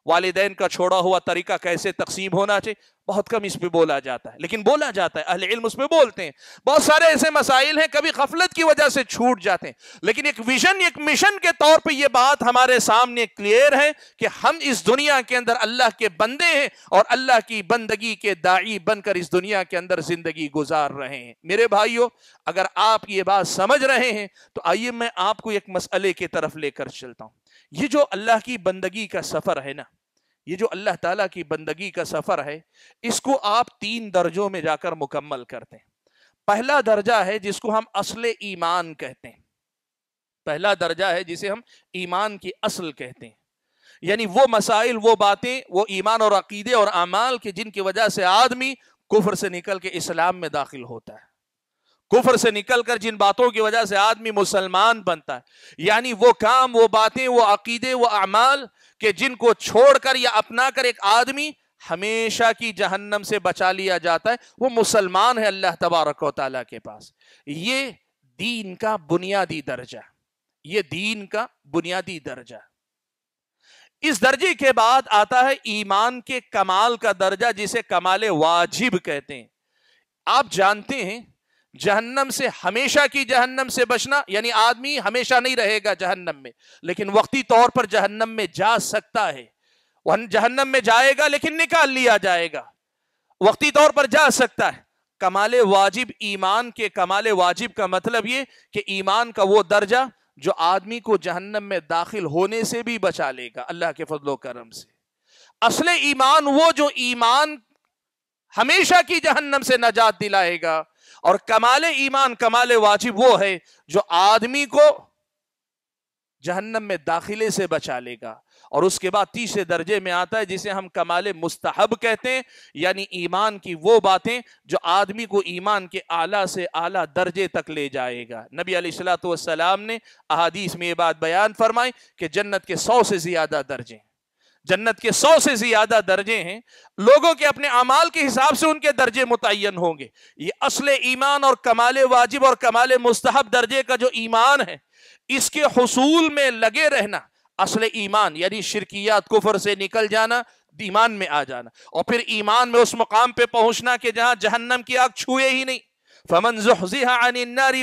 वालदेन का छोड़ा हुआ तरीका कैसे तकसीम होना चाहिए बहुत कम इस पर बोला जाता है लेकिन बोला जाता है अहल इल्म उस पर बोलते हैं बहुत सारे ऐसे मसाइल हैं कभी गफलत की वजह से छूट जाते हैं लेकिन एक विजन एक मिशन के तौर पर यह बात हमारे सामने क्लियर है कि हम इस दुनिया के अंदर अल्लाह के बंदे हैं और अल्लाह की बंदगी के दाई बनकर इस दुनिया के अंदर जिंदगी गुजार रहे हैं मेरे भाइयों अगर आप ये बात समझ रहे हैं तो आइए मैं आपको एक मसले की तरफ लेकर चलता हूँ ये जो अल्लाह की बंदगी का सफ़र है ना ये जो अल्लाह ताला की बंदगी का सफ़र है इसको आप तीन दर्जों में जाकर मुकम्मल करते हैं पहला दर्जा है जिसको हम असल ईमान कहते हैं पहला दर्जा है जिसे हम ईमान की असल कहते हैं यानी वो मसाइल वो बातें वो ईमान और अकीदे और अमाल के जिनकी वजह से आदमी कुफर से निकल के इस्लाम में दाखिल होता है कुफर से निकलकर जिन बातों की वजह से आदमी मुसलमान बनता है यानी वो काम वो बातें वो अकीदे वो अमाल के जिनको छोड़कर या अपनाकर एक आदमी हमेशा की जहन्नम से बचा लिया जाता है वो मुसलमान है अल्लाह तबारक ताली के पास ये दीन का बुनियादी दर्जा ये दीन का बुनियादी दर्जा इस दर्जे के बाद आता है ईमान के कमाल का दर्जा जिसे कमाल वाजिब कहते हैं आप जानते हैं जहन्नम से हमेशा की जहन्नम से बचना यानी आदमी हमेशा नहीं रहेगा जहन्नम में लेकिन वक्ती तौर पर जहन्नम में जा सकता है वह जहन्नम में जाएगा लेकिन निकाल लिया जाएगा वक्ती तौर पर जा सकता है कमाल वाजिब ईमान के कमाल वाजिब का मतलब ये कि ईमान का वो दर्जा जो आदमी को जहन्नम में दाखिल होने से भी बचा लेगा अल्लाह के फजलो करम से असले ईमान वो जो ईमान हमेशा की जहन्नम से नजात दिलाएगा और कमाल ईमान कमाल वाजिब वो है जो आदमी को जहन्नम में दाखिले से बचा लेगा और उसके बाद तीसरे दर्जे में आता है जिसे हम कमाल मुस्तहब कहते हैं यानी ईमान की वो बातें जो आदमी को ईमान के आला से आला दर्जे तक ले जाएगा नबी सलाम ने अहादीस में ये बात बयान फरमाई कि जन्नत के सौ से ज़्यादा दर्जे हैं जन्नत के सौ से ज्यादा दर्जे हैं लोगों के अपने अमाल के हिसाब से उनके दर्जे मुतन होंगे ये असल ईमान और कमाल वाजिब और कमाल मुस्तहब दर्जे का जो ईमान है इसके हसूल में लगे रहना असल ईमान यानी शिरकियात कुफर से निकल जाना ईमान में आ जाना और फिर ईमान में उस मुकाम पे पहुंचना कि जहां जहन्नम की आग छुए ही नहीं फमन जुहनारी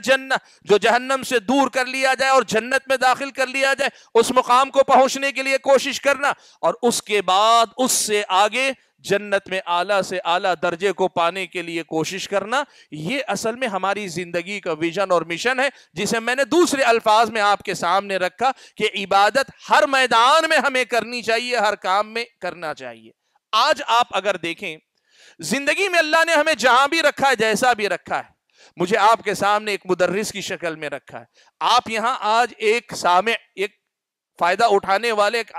जो जहन्नम से दूर कर लिया जाए और जन्नत में दाखिल कर लिया जाए उस मुकाम को पहुंचने के लिए कोशिश करना और उसके बाद उससे आगे जन्नत में आला से आला दर्जे को पाने के लिए कोशिश करना ये असल में हमारी ज़िंदगी का विजन और मिशन है जिसे मैंने दूसरे अल्फाज में आपके सामने रखा कि इबादत हर मैदान में हमें करनी चाहिए हर काम में करना चाहिए आज आप अगर देखें जिंदगी में अल्लाह ने हमें जहां भी रखा है जैसा भी रखा है मुझे आपके सामने एक मुदर्रिस की शक्ल में रखा है आप यहां आज एक सामे एक फायदा उठाने वाले एक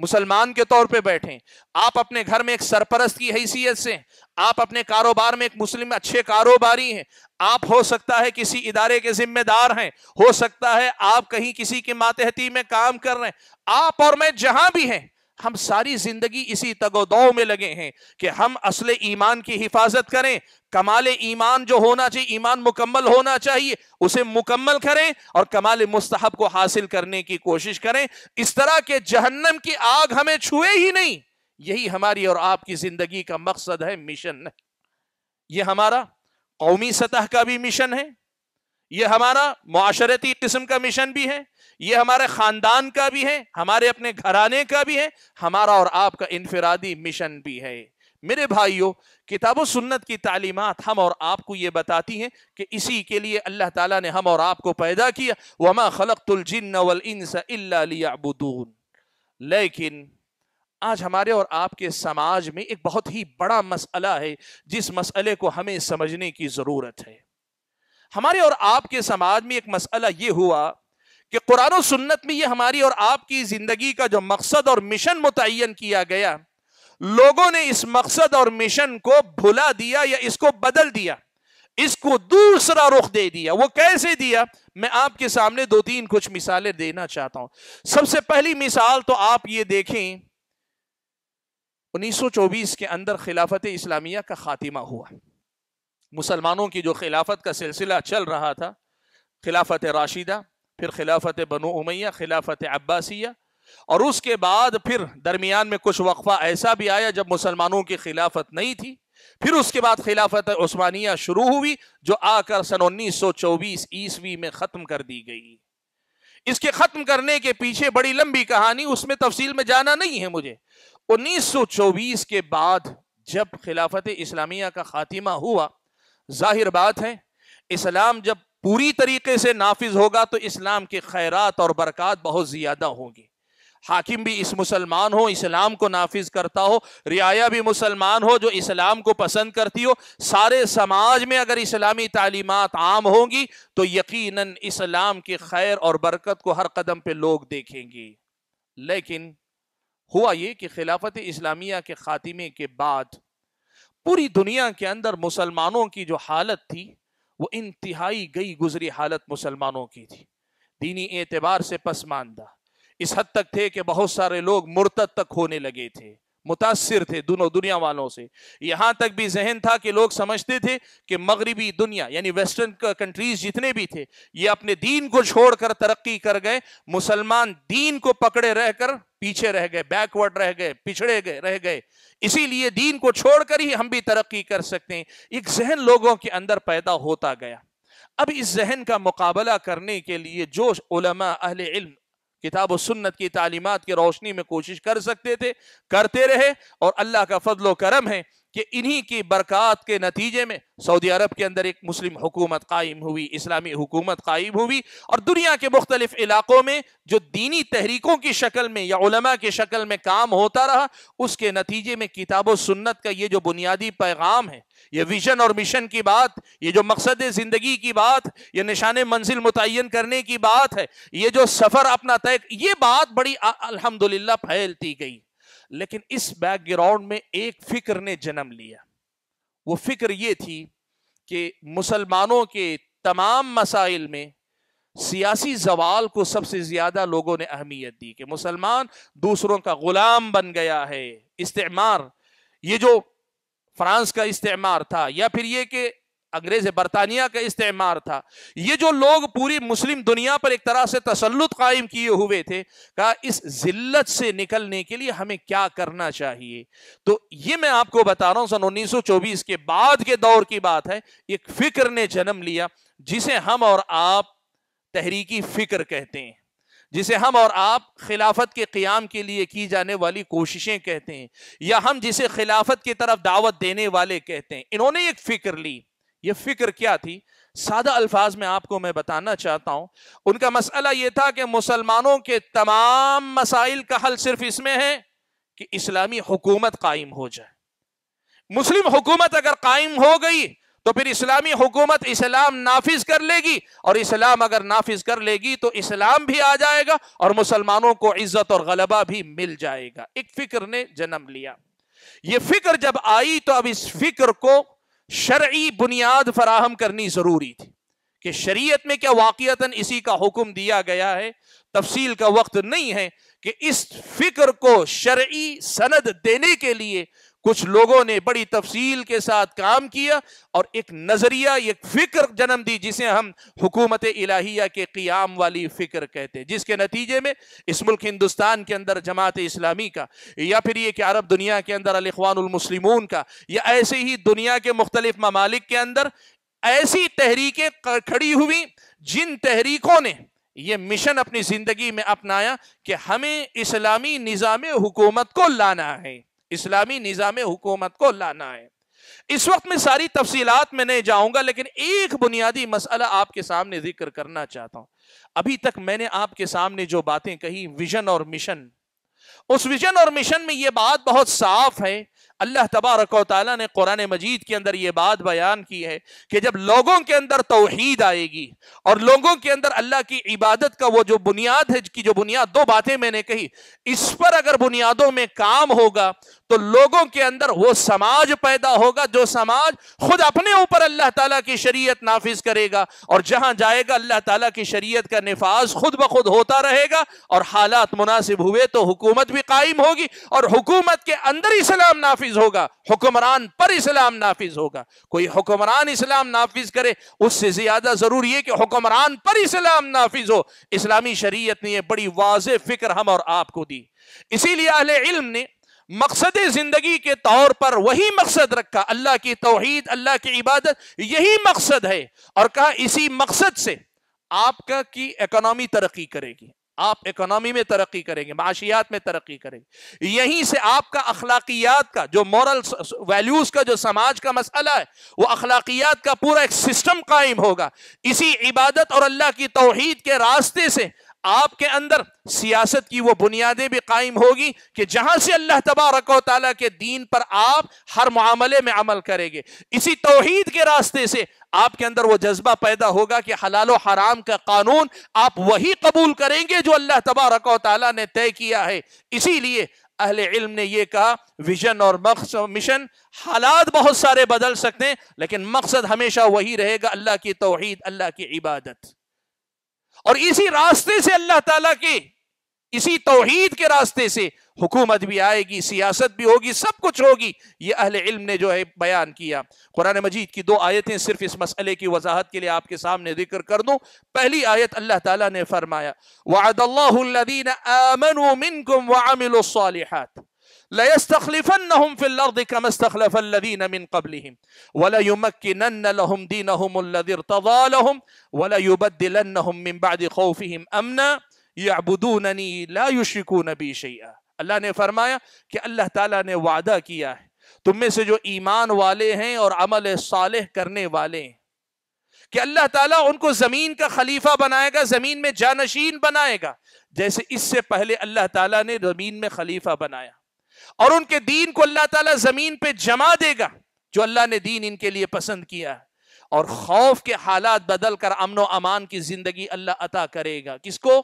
मुसलमान के तौर पे बैठे आप अपने घर में एक सरपरस्त की हैसियत से आप अपने कारोबार में एक मुस्लिम अच्छे कारोबारी हैं आप हो सकता है किसी इदारे के जिम्मेदार हैं हो सकता है आप कहीं किसी के मातहती में काम कर रहे हैं आप और मैं जहां भी हैं हम सारी जिंदगी इसी तगोदौ में लगे हैं कि हम असल ईमान की हिफाजत करें कमाल ईमान जो होना चाहिए ईमान मुकम्मल होना चाहिए उसे मुकम्मल करें और कमाल मुस्तहब को हासिल करने की कोशिश करें इस तरह के जहन्नम की आग हमें छुए ही नहीं यही हमारी और आपकी जिंदगी का मकसद है मिशन है ये हमारा कौमी सतह का भी मिशन है ये हमारा माशरती किस्म का मिशन भी है ये हमारे ख़ानदान का भी है हमारे अपने घराने का भी है हमारा और आपका इनफरादी मिशन भी है मेरे भाइयों किताब सुन्नत की तालीमत हम और आपको ये बताती हैं कि इसी के लिए अल्लाह ताला ने हम और आपको पैदा किया वमा खलकतुलजिनबुदून लेकिन आज हमारे और आपके समाज में एक बहुत ही बड़ा मसला है जिस मसले को हमें समझने की ज़रूरत है हमारे और आपके समाज में एक मसला ये हुआ कि कुरान और सुन्नत में ये हमारी और आपकी ज़िंदगी का जो मकसद और मिशन मुतन किया गया लोगों ने इस मकसद और मिशन को भुला दिया या इसको बदल दिया इसको दूसरा रुख दे दिया वो कैसे दिया मैं आपके सामने दो तीन कुछ मिसालें देना चाहता हूं सबसे पहली मिसाल तो आप ये देखें 1924 के अंदर खिलाफत इस्लामिया का खात्मा हुआ मुसलमानों की जो खिलाफत का सिलसिला चल रहा था खिलाफत राशिदा फिर खिलाफत बनो उमैया खिलाफत अब्बासिया और उसके बाद फिर दरमियान में कुछ वक्फा ऐसा भी आया जब मुसलमानों की खिलाफत नहीं थी फिर उसके बाद खिलाफत उस्मानिया शुरू हुई जो आकर सन 1924 ईस्वी में ख़त्म कर दी गई इसके ख़त्म करने के पीछे बड़ी लंबी कहानी उसमें तफसील में जाना नहीं है मुझे 1924 के बाद जब खिलाफत इस्लामिया का खात्मा हुआ जाहिर बात है इस्लाम जब पूरी तरीके से नाफिज होगा तो इस्लाम के खैरात और बरकत बहुत ज़्यादा होंगे हाकिम भी इस मुसलमान हो इस्लाम को नाफिज करता हो रियाया भी मुसलमान हो जो इस्लाम को पसंद करती हो सारे समाज में अगर इस्लामी तालीमत आम होंगी तो यकीनन इस्लाम के खैर और बरकत को हर कदम पे लोग देखेंगे लेकिन हुआ ये कि खिलाफत इस्लामिया के ख़ात्मे के बाद पूरी दुनिया के अंदर मुसलमानों की जो हालत थी वो इंतहाई गई गुजरी हालत मुसलमानों की थी दीनी एतबार से पसमानदा इस हद तक थे कि बहुत सारे लोग मुरत तक होने लगे थे मुतासर थे दोनों दुनिया वालों से यहाँ तक भी जहन था कि लोग समझते थे कि मगरबी दुनिया यानी वेस्टर्न कंट्रीज जितने भी थे ये अपने दीन को छोड़कर तरक्की कर गए मुसलमान दीन को पकड़े रहकर पीछे रह गए बैकवर्ड रह गए पिछड़े गए रह गए इसीलिए दीन को छोड़कर ही हम भी तरक्की कर सकते हैं एक जहन लोगों के अंदर पैदा होता गया अब इस जहन का मुकाबला करने के लिए जो उलमा अहले इल्म किताब सुन्नत की तालीमत की रोशनी में कोशिश कर सकते थे करते रहे और अल्लाह का फजलो करम है कि इन्हीं की बरक़ात के नतीजे में सऊदी अरब के अंदर एक मुस्लिम हुकूमत कायम हुई इस्लामी हुकूमत कायम हुई और दुनिया के मुख्तलिफ इलाक़ों में जो दीनी तहरीकों की शक्ल में या उलमा की शक्ल में काम होता रहा उसके नतीजे में किताब सुन्नत का ये जो बुनियादी पैगाम है ये विजन और मिशन की बात ये जो मकसद ज़िंदगी की बात ये निशान मंजिल मुतन करने की बात है ये जो सफ़र अपना तय ये बात बड़ी अलहमदुल्ला फैलती गई लेकिन इस बैकग्राउंड में एक फिक्र ने जन्म लिया वो फिक्र ये थी कि मुसलमानों के तमाम मसाइल में सियासी जवाल को सबसे ज्यादा लोगों ने अहमियत दी कि मुसलमान दूसरों का गुलाम बन गया है इस्तेमार ये जो फ्रांस का इस्तेमार था या फिर ये कि अंग्रेज बरतानिया का इस्तेमार था ये जो लोग पूरी मुस्लिम दुनिया पर एक तरह से तसलुत कायम किए हुए थे कहा इस जिल्लत से निकलने के लिए हमें क्या करना चाहिए तो ये मैं आपको बता रहा हूं सन 1924 के बाद के दौर की बात है एक फिक्र ने जन्म लिया जिसे हम और आप तहरीकी फिक्र कहते हैं जिसे हम और आप खिलाफत के क्याम के लिए की जाने वाली कोशिशें कहते हैं या हम जिसे खिलाफत की तरफ दावत देने वाले कहते हैं इन्होंने एक फ़िक्र ली ये फिक्र क्या थी सादा अल्फाज में आपको मैं बताना चाहता हूं उनका मसला यह था कि मुसलमानों के तमाम मसाइल का हल सिर्फ इसमें है कि इस्लामी हुकूमत कायम हो जाए मुस्लिम हुकूमत अगर कायम हो गई तो फिर इस्लामी हुकूमत इस्लाम नाफिज कर लेगी और इस्लाम अगर नाफिज कर लेगी तो इस्लाम भी आ जाएगा और मुसलमानों को इज्जत और गलबा भी मिल जाएगा एक फिक्र ने जन्म लिया ये फिक्र जब आई तो अब इस फिक्र को शर्य बुनियाद फराहम करनी ज़रूरी थी कि शरीयत में क्या वाक़ता इसी का हुक्म दिया गया है तफसील का वक्त नहीं है कि इस फिक्र को शर्य सनद देने के लिए कुछ लोगों ने बड़ी तफसील के साथ काम किया और एक नज़रिया एक फ़िक्र जन्म दी जिसे हम हुकूमत इलाहिया के क्याम वाली फ़िक्र कहते हैं जिसके नतीजे में इस मुल्क हिंदुस्तान के अंदर जमात इस्लामी का या फिर ये कि अरब दुनिया के अंदर अलखवानमसलिमून का या ऐसे ही दुनिया के मुख्तलिफ ममालिक के अंदर ऐसी तहरीकें खड़ी हुई जिन तहरीकों ने ये मिशन अपनी ज़िंदगी में अपनाया कि हमें इस्लामी निज़ाम हुकूमत को लाना है इस्लामी निज़ाम हुकूमत को लाना है इस वक्त में सारी तफसीलात में नहीं जाऊंगा लेकिन एक बुनियादी मसला आपके सामने जिक्र करना चाहता हूं अभी तक मैंने आपके सामने जो बातें कही विजन और मिशन उस विजन और मिशन में यह बात बहुत साफ है अल्लाह तबारक ने कुरान मजीद के अंदर यह बात बयान की है कि जब लोगों के अंदर तोहहीद आएगी और लोगों के अंदर अल्लाह की इबादत का वो जो बुनियाद है की जो बुनियाद दो बातें मैंने कही इस पर अगर बुनियादों में काम होगा तो लोगों के अंदर वो समाज पैदा होगा जो समाज खुद अपने ऊपर अल्लाह ताला की शरीयत नाफिज करेगा और जहां जाएगा अल्लाह ताला की शरीयत का नफाज खुद ब खुद होता रहेगा और हालात मुनासिब हुए तो हुकूमत भी कायम होगी और हुकूमत के अंदर इस्लाम नाफिज होगा हुक्मरान पर इस्लाम नाफिज होगा कोई हुक्मरान इस्लाम नाफिज करे उससे ज्यादा जरूरी है कि हुक्मरान पर इस्लाम नाफिज हो इस्लामी शरीयत ने यह बड़ी वाज फिक्र हम और आपको दी इसीलिए अहले इल्म ने मकसद ज़िंदगी के तौर पर वही मकसद रखा अल्लाह की तोहद अल्लाह की इबादत यही मकसद है और कहा इसी मकसद से आपका की इकोनॉमी तरक्की करेगी आप इकोनॉमी में तरक्की करेंगे माशियात में तरक्की करेंगे यहीं से आपका अखलाकियात का जो मॉरल वैल्यूज़ का जो समाज का मसला है वो अखलाकियात का पूरा एक सिस्टम कायम होगा इसी इबादत और अल्लाह की तोहद के रास्ते से आपके अंदर सियासत की वो बुनियादें भी कायम होगी कि जहां से अल्लाह तबारक ताली के दीन पर आप हर मामले में अमल करेंगे इसी तोहहीद के रास्ते से आपके अंदर वो जज्बा पैदा होगा कि हलाल हराम का कानून आप वही कबूल करेंगे जो अल्लाह तबारक ताली ने तय किया है इसीलिए अहले इल्म ने यह कहा विजन और मिशन हालात बहुत सारे बदल सकते हैं लेकिन मकसद हमेशा वही रहेगा अल्लाह की तोहहीद अल्लाह की इबादत और इसी रास्ते से अल्लाह ताला के इसी तोहीद के रास्ते से हुकूमत भी आएगी सियासत भी होगी सब कुछ होगी ये अहल इल्म ने जो है बयान किया कुरान मजीद की दो आयतें सिर्फ इस मसले की वजाहत के लिए आपके सामने जिक्र कर दूं पहली आयत अल्लाह ताला ने फरमाया वदीन في كما لَيَسْتَخْلِفَنَّهُمْ فِي الْأَرْضِ كَمَا اسْتَخْلَفَ الَّذِينَ مِنْ قَبْلِهِمْ وَلَيُمَكِّنَنَّ لَهُمْ دِينَهُمُ من بعد خوفهم وَلَيُبَدِّلَنَّهُمْ يعبدونني لا يشركون بي شيئا لَا نے فرمایا کہ اللہ ने نے وعدہ کیا ہے تم میں سے جو ایمان والے ہیں اور عمل صالح کرنے والے ہیں کہ اللہ تعالیٰ ان کو زمین کا خلیفہ بنائے گا زمین میں جانشین بنائے گا جیسے اس سے پہلے اللہ تعالیٰ نے زمین میں خلیفہ بنایا और उनके दीन को अल्लाह ताला जमीन पे जमा देगा जो अल्लाह ने दीन इनके लिए पसंद किया है और खौफ के हालात बदल कर अमन अमान की जिंदगी अल्लाह अता करेगा किसको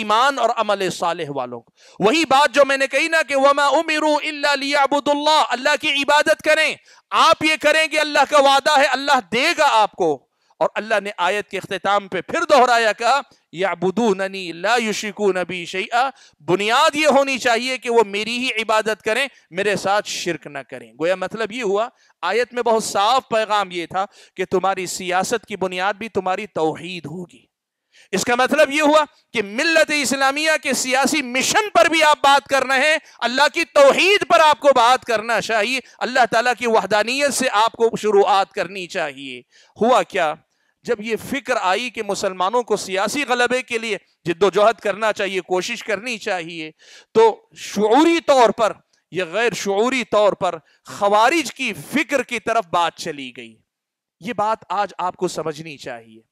ईमान और अमल साल वालों को वही बात जो मैंने कही ना कि वमा उमिरू अल्लाबुदुल्ला अल्लाह की इबादत करें आप ये करेंगे अल्लाह का वादा है अल्लाह देगा आपको और अल्लाह ने आयत के अख्ताम पे फिर दोहराया कहा बुदू ननी ला युशिकू नबी शैया बुनियाद ये होनी चाहिए कि वो मेरी ही इबादत करें मेरे साथ शिरक न करें गोया मतलब ये हुआ आयत में बहुत साफ पैगाम ये था कि तुम्हारी सियासत की बुनियाद भी तुम्हारी तोहहीद होगी इसका मतलब ये हुआ कि मिलत इस्लामिया के सियासी मिशन पर भी आप बात कर रहे हैं अल्लाह की तोहीद पर आपको बात करना चाहिए अल्लाह ताला की वहदानियत से आपको शुरुआत करनी चाहिए हुआ क्या जब ये फिक्र आई कि मुसलमानों को सियासी गलबे के लिए जिद्दोजहद करना चाहिए कोशिश करनी चाहिए तो शुरी तौर पर या गैर शुरी तौर पर खवारिज की फिक्र की तरफ बात चली गई ये बात आज आपको समझनी चाहिए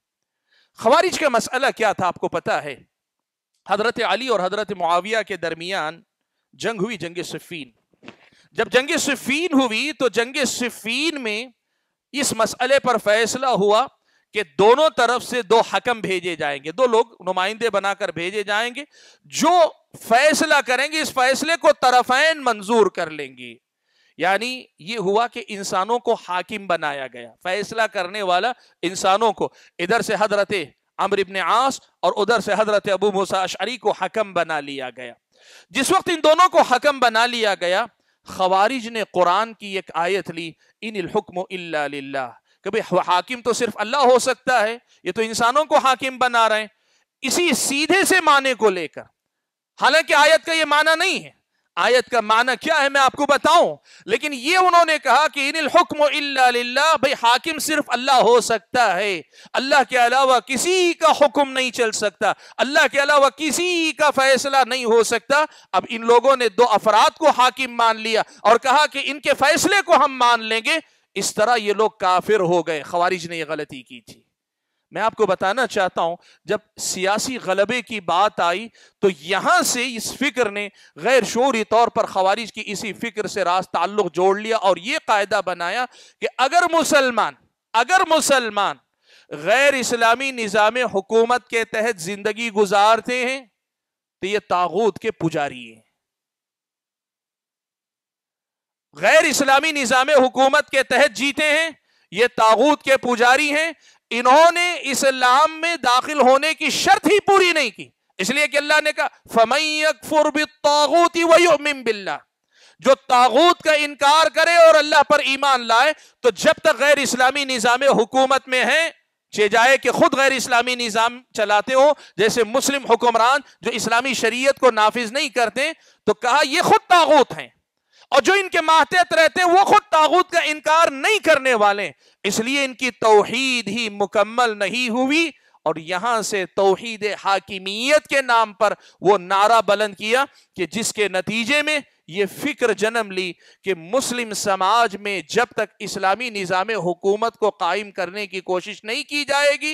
खवारिज का मसला क्या था आपको पता है हजरत अली और हजरत मुआविया के दरमियान जंग हुई जंग सिफीन जब जंग सिफीन हुई तो जंग सिफीन में इस मसले पर फैसला हुआ कि दोनों तरफ से दो हकम भेजे जाएंगे दो लोग नुमाइंदे बनाकर भेजे जाएंगे जो फैसला करेंगे इस फैसले को तरफेन मंजूर कर लेंगे यानी ये हुआ कि इंसानों को हाकिम बनाया गया फैसला करने वाला इंसानों को इधर से हजरत अमर इबन आस और उधर से हजरत अबू मुसा अशरी को हकम बना लिया गया जिस वक्त इन दोनों को हकम बना लिया गया खवारिज ने कुरान की एक आयत ली इन हुक्म कभी भाई हाँ, हाकिम तो सिर्फ अल्लाह हो सकता है ये तो इंसानों को हाकिम बना रहे हैं इसी सीधे से माने को लेकर हालांकि आयत का ये माना नहीं है आयत का माना क्या है मैं आपको बताऊं लेकिन ये उन्होंने कहा कि इन हुक्म भाई हाकिम सिर्फ अल्लाह हो सकता है अल्लाह के अलावा किसी का हुक्म नहीं चल सकता अल्लाह के अलावा किसी का फैसला नहीं हो सकता अब इन लोगों ने दो अफराद को हाकिम मान लिया और कहा कि इनके फैसले को हम मान लेंगे इस तरह ये लोग काफिर हो गए खवारिज ने ये गलती की थी मैं आपको बताना चाहता हूं जब सियासी गलबे की बात आई तो यहां से इस फिक्र ने गैर शोरी तौर पर खवारिज की इसी फिक्र से रास ताल्लुक जोड़ लिया और ये कायदा बनाया कि अगर मुसलमान अगर मुसलमान गैर इस्लामी निज़ाम हुकूमत के तहत ज़िंदगी गुजारते हैं तो ये तागूत के पुजारी हैं गैर इस्लामी निज़ाम हुकूमत के तहत जीते हैं ये तागूत के पुजारी हैं इन्होंने इस्लाम में दाखिल होने की शर्त ही पूरी नहीं की इसलिए कि अल्लाह ने कहा फमैकुरतागूती वयुमिन बिल्ला जो तागूत का इनकार करे और अल्लाह पर ईमान लाए तो जब तक गैर इस्लामी निज़ाम हुकूमत में है चे जाए कि खुद गैर इस्लामी निज़ाम चलाते हो जैसे मुस्लिम हुक्मरान जो इस्लामी शरीयत को नाफिज नहीं करते तो कहा यह खुद तागूत हैं और जो इनके मातहत रहते हैं वो खुद तागूत का इनकार नहीं करने वाले इसलिए इनकी तोहीद ही मुकम्मल नहीं हुई और यहां से तोहीद हाकिमियत के नाम पर वो नारा बुलंद किया कि जिसके नतीजे में ये फिक्र जन्म ली कि मुस्लिम समाज में जब तक इस्लामी निज़ाम हुकूमत को कायम करने की कोशिश नहीं की जाएगी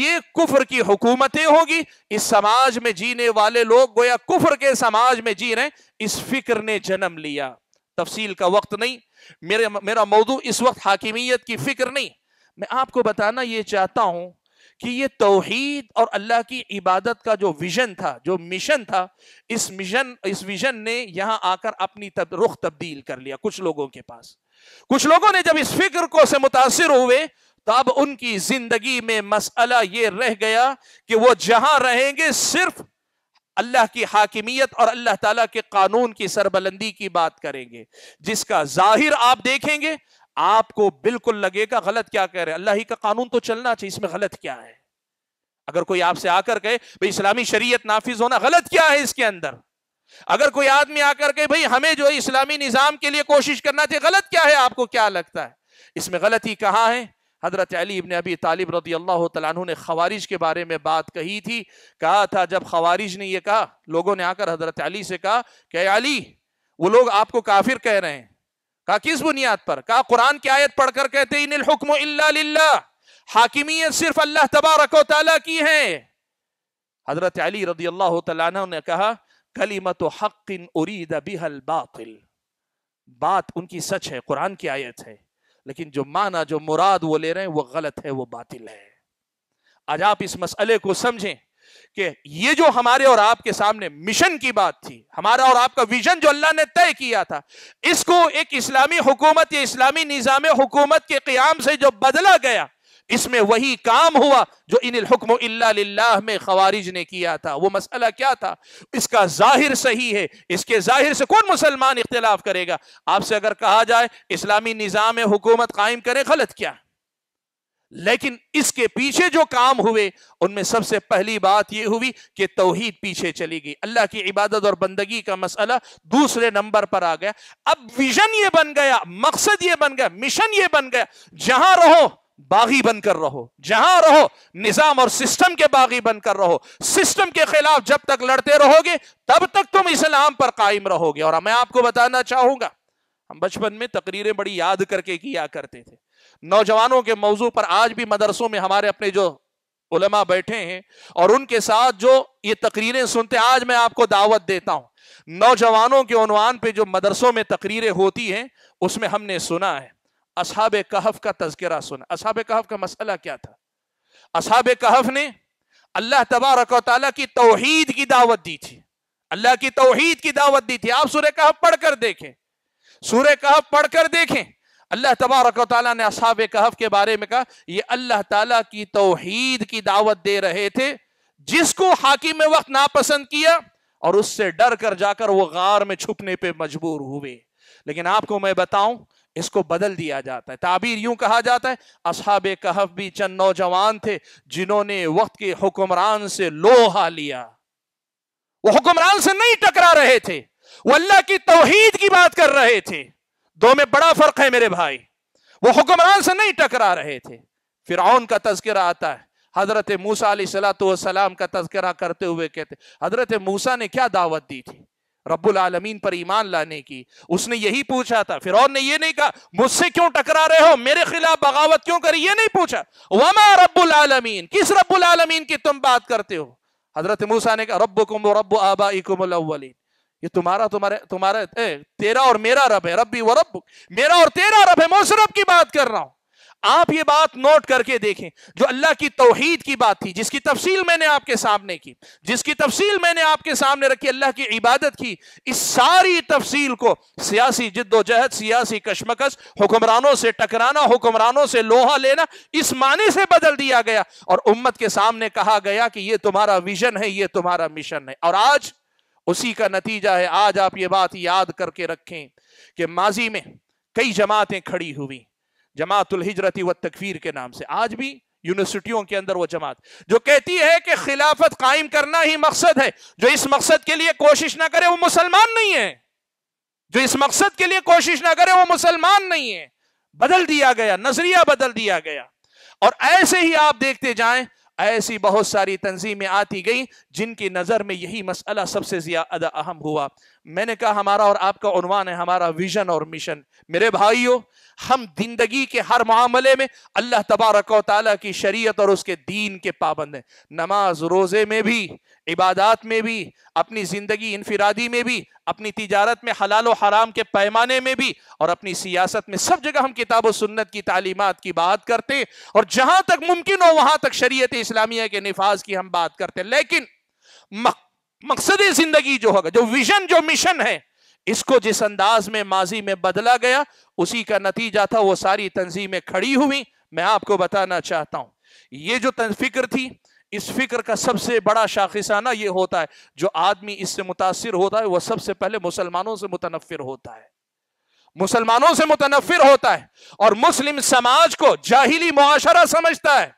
ये कुफर की हुकूमतें होगी इस समाज में जीने वाले लोग गोया कुफर के समाज में जी रहे इस फिक्र ने जन्म लिया तफसील का वक्त नहीं मेरे मेरा मौजू इस वक्त हाकिमियत की फिक्र नहीं मैं आपको बताना ये चाहता हूं कि ये तोहहीद और अल्लाह की इबादत का जो विजन था जो मिशन था इस मिशन इस विजन ने यहां आकर अपनी तब, रुख तब्दील कर लिया कुछ लोगों के पास कुछ लोगों ने जब इस फिक्र को से मुतासर हुए तब उनकी जिंदगी में मसला ये रह गया कि वो जहां रहेंगे सिर्फ अल्लाह की हाकिमियत और अल्लाह ताला के कानून की सरबलंदी की बात करेंगे जिसका जाहिर आप देखेंगे आपको बिल्कुल लगेगा गलत क्या कह रहे अल्लाह ही का कानून तो चलना चाहिए इसमें गलत क्या है अगर कोई आपसे आकर कहे भाई इस्लामी शरीयत नाफिज होना गलत क्या है इसके अंदर अगर कोई आदमी आकर कहे भाई हमें जो है इस्लामी निज़ाम के लिए कोशिश करना चाहिए गलत क्या है आपको क्या लगता है इसमें गलती कहाँ है हज़रत अली ने अबी तालिब रदी अल्लाह तु ने खवारिज के बारे में बात कही थी कहा था जब खवारिज ने यह कहा लोगों ने आकर हज़रत अली से कहा कि अली वो लोग आपको काफिर कह रहे हैं कहा किस बुनियाद पर कहा कुरान की आयत पढ़कर कहते इन हुक्म हाकिमियत सिर्फ अल्लाह तबारक ताली की है हज़रत अली रदी अल्लाह तु ने कहा कलीमत हक़ उरीद बिहल बातिल बात उनकी सच है कुरान की आयत है लेकिन जो माना जो मुराद वो ले रहे हैं वो गलत है वो बातिल है आज आप इस मसले को समझें कि ये जो हमारे और आपके सामने मिशन की बात थी हमारा और आपका विजन जो अल्लाह ने तय किया था इसको एक इस्लामी हुकूमत या इस्लामी निज़ाम हुकूमत के क्याम से जो बदला गया इसमें वही काम हुआ जो इन हुक्म अल्लाह में खवारिज ने किया था वो मसला क्या था इसका जाहिर सही है इसके जाहिर से कौन मुसलमान इख्तलाफ करेगा आपसे अगर कहा जाए इस्लामी निज़ाम हुकूमत कायम करे गलत क्या लेकिन इसके पीछे जो काम हुए उनमें सबसे पहली बात यह हुई कि तोहहीद पीछे चली गई अल्लाह की इबादत और बंदगी का मसला दूसरे नंबर पर आ गया अब विजन ये बन गया मकसद ये बन गया मिशन यह बन गया जहां रहो बागी बनकर रहो जहां रहो निजाम और सिस्टम के बागी बनकर रहो सिस्टम के खिलाफ जब तक लड़ते रहोगे तब तक तुम इस्लाम पर कायम रहोगे और मैं आपको बताना चाहूंगा हम बचपन में तकरीरें बड़ी याद करके किया करते थे नौजवानों के मौजू पर आज भी मदरसों में हमारे अपने जो उलमा बैठे हैं और उनके साथ जो ये तकरीरें सुनते हैं आज मैं आपको दावत देता हूं नौजवानों के उनवान पे जो मदरसों में तकरीरें होती हैं उसमें हमने सुना है असहाब कहफ का तस्करा सुना असहाब कहफ का मसला क्या था असहाब कहफ ने अल्लाह तबारक की तोहहीद की दावत दी थी अल्लाह की तोहहीद की दावत दी थी आप सूर्य कहफ पढ़कर देखें सूर्य कहफ पढ़कर देखें अल्लाह तबारक ने असहाब कहफ के बारे में कहा यह अल्लाह तला की तोहहीद की दावत दे रहे थे जिसको हाकिम वक्त नापसंद किया और उससे डर कर जाकर वो गार में छुपने पर मजबूर हुए लेकिन आपको मैं बताऊं इसको बदल दिया जाता है ताबीर यूं कहा जाता है असहाब कहफ भी चंद नौजवान थे जिन्होंने वक्त के हुक्मरान से लोहा लिया वो हुक्मरान से नहीं टकरा रहे थे वो अल्लाह की तोहीद की बात कर रहे थे दो में बड़ा फर्क है मेरे भाई वो हुक्मरान से नहीं टकरा रहे थे फिर का तस्करा आता है हजरत मूसा सलाम का तस्करा करते हुए कहते हजरत मूसा ने क्या दावत दी थी रब्बुल आलमीन पर ईमान लाने की उसने यही पूछा था फिर ने ये नहीं कहा मुझसे क्यों टकरा रहे हो मेरे खिलाफ बगावत क्यों करी ये नहीं पूछा वमा रब्बुल आलमीन किस रब्बुल आलमीन की तुम बात करते हो हजरत मूसा ने कहा रब कुम रब आबा इकुमलिन ये तुम्हारा तुम्हारे तुम्हारा तेरा और मेरा रब है रबी वो रब मेरा और तेरा रब है मैं उस रब की बात कर रहा हूं आप ये बात नोट करके देखें जो अल्लाह की तोहहीद की बात थी जिसकी तफसील मैंने आपके सामने की जिसकी तफसील मैंने आपके सामने रखी अल्लाह की इबादत की इस सारी तफसील को सियासी जिद्दोजहद सियासी कशमकश हुक्मरानों से टकराना हुक्मरानों से लोहा लेना इस माने से बदल दिया गया और उम्मत के सामने कहा गया कि यह तुम्हारा विजन है यह तुम्हारा मिशन है और आज उसी का नतीजा है आज आप ये बात याद करके रखें कि माजी में कई जमातें खड़ी हुई जमातुल हिजरती व तकफीर के नाम से आज भी यूनिवर्सिटियों के अंदर वो जमात जो कहती है कि खिलाफत कायम करना ही मकसद है जो इस मकसद के लिए कोशिश ना करे वो मुसलमान नहीं है जो इस मकसद के लिए कोशिश ना करे वो मुसलमान नहीं है बदल दिया गया नजरिया बदल दिया गया और ऐसे ही आप देखते जाएं ऐसी बहुत सारी तंजीमें आती गई जिनकी नज़र में यही मसला सबसे ज्यादा अहम हुआ मैंने कहा हमारा और आपका उनवान है हमारा विजन और मिशन मेरे भाइयों हम जिंदगी के हर मामले में अल्लाह तबारक ताली की शरीयत और उसके दीन के पाबंद हैं नमाज रोज़े में भी इबादत में भी अपनी ज़िंदगी इनफरादी में भी अपनी तिजारत में हलाल व हराम के पैमाने में भी और अपनी सियासत में सब जगह हम किताब सुन्नत की तालीमत की बात करते हैं और जहाँ तक मुमकिन हो वहाँ तक शरीत इस्लामिया के नफाज की हम बात करते हैं लेकिन मकसद जिंदगी जो होगा जो विजन जो मिशन है इसको जिस अंदाज में माजी में बदला गया उसी का नतीजा था वो सारी तंजीमें खड़ी हुई मैं आपको बताना चाहता हूं ये जो फिक्र थी इस फिक्र का सबसे बड़ा शाखिसाना ये होता है जो आदमी इससे मुतासर होता है वह सबसे पहले मुसलमानों से मुतनफर होता है मुसलमानों से मुतनफिर होता है और मुस्लिम समाज को जाहिली मुआशरा समझता है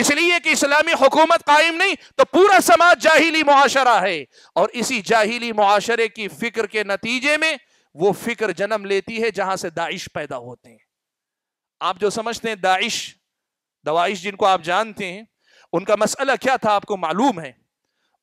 इसलिए कि इस्लामी हुकूमत कायम नहीं तो पूरा समाज जाहिली मुआशरा है और इसी जाहिली मुआशरे की फिक्र के नतीजे में वो फिक्र जन्म लेती है जहां से दाइश पैदा होते हैं आप जो समझते हैं दाइश दवाइश जिनको आप जानते हैं उनका मसला क्या था आपको मालूम है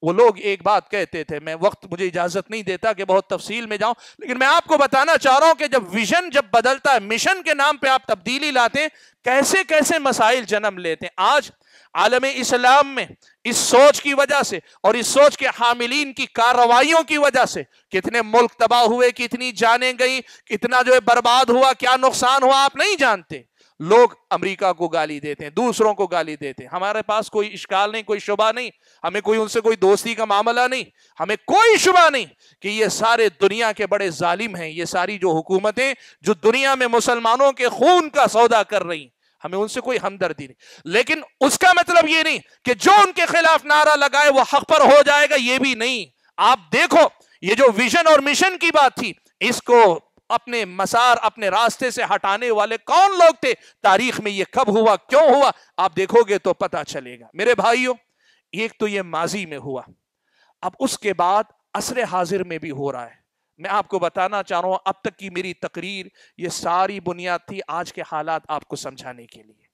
वो लोग एक बात कहते थे मैं वक्त मुझे इजाजत नहीं देता कि बहुत तफसील में जाऊं लेकिन मैं आपको बताना चाह रहा हूं कि जब विजन जब बदलता है मिशन के नाम पे आप तब्दीली लाते हैं कैसे कैसे मसाइल जन्म लेते हैं आज आलम इस्लाम में इस सोच की वजह से और इस सोच के हामिलीन की कार्रवाइयों की वजह से कितने मुल्क तबाह हुए कितनी जाने गई कितना जो है बर्बाद हुआ क्या नुकसान हुआ आप नहीं जानते लोग अमेरिका को गाली देते हैं दूसरों को गाली देते हैं हमारे पास कोई इश्काल नहीं कोई शुबा नहीं हमें कोई उनसे कोई दोस्ती का मामला नहीं हमें कोई शुबा नहीं कि ये सारे दुनिया के बड़े जालिम हैं ये सारी जो हुकूमतें जो दुनिया में मुसलमानों के खून का सौदा कर रही हैं हमें उनसे कोई हमदर्दी नहीं लेकिन उसका मतलब ये नहीं कि जो उनके खिलाफ नारा लगाए वो हक पर हो जाएगा ये भी नहीं आप देखो ये जो विजन और मिशन की बात थी इसको अपने मसार अपने रास्ते से हटाने वाले कौन लोग थे तारीख में ये कब हुआ क्यों हुआ आप देखोगे तो पता चलेगा मेरे भाइयों एक तो ये माजी में हुआ अब उसके बाद असर हाजिर में भी हो रहा है मैं आपको बताना चाह रहा हूँ अब तक की मेरी तकरीर ये सारी बुनियाद थी आज के हालात आपको समझाने के लिए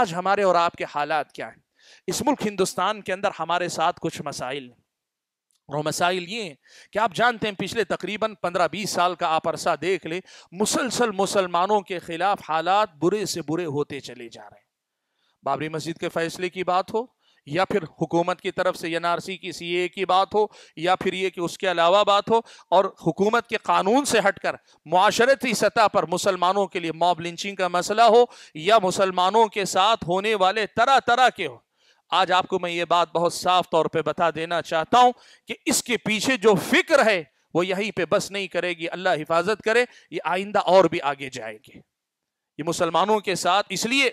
आज हमारे और आपके हालात क्या हैं इस मुल्क हिंदुस्तान के अंदर हमारे साथ कुछ मसाइल और मसाइल ये हैं कि आप जानते हैं पिछले तकरीबन 15-20 साल का आप अरसा देख ले मुसलसल मुसलमानों के ख़िलाफ़ हालात बुरे से बुरे होते चले जा रहे हैं बाबरी मस्जिद के फ़ैसले की बात हो या फिर हुकूमत की तरफ से एन आर सी की सी ए की बात हो या फिर ये कि उसके अलावा बात हो और हुकूमत के कानून से हटकर माशरती सतह पर मुसलमानों के लिए मॉब लिंचिंग का मसला हो या मुसलमानों के साथ होने वाले तरह तरह के हो आज आपको मैं ये बात बहुत साफ तौर पर बता देना चाहता हूँ कि इसके पीछे जो फिक्र है वो यहीं पर बस नहीं करेगी अल्लाह हिफाजत करे ये आइंदा और भी आगे जाएंगे ये मुसलमानों के साथ इसलिए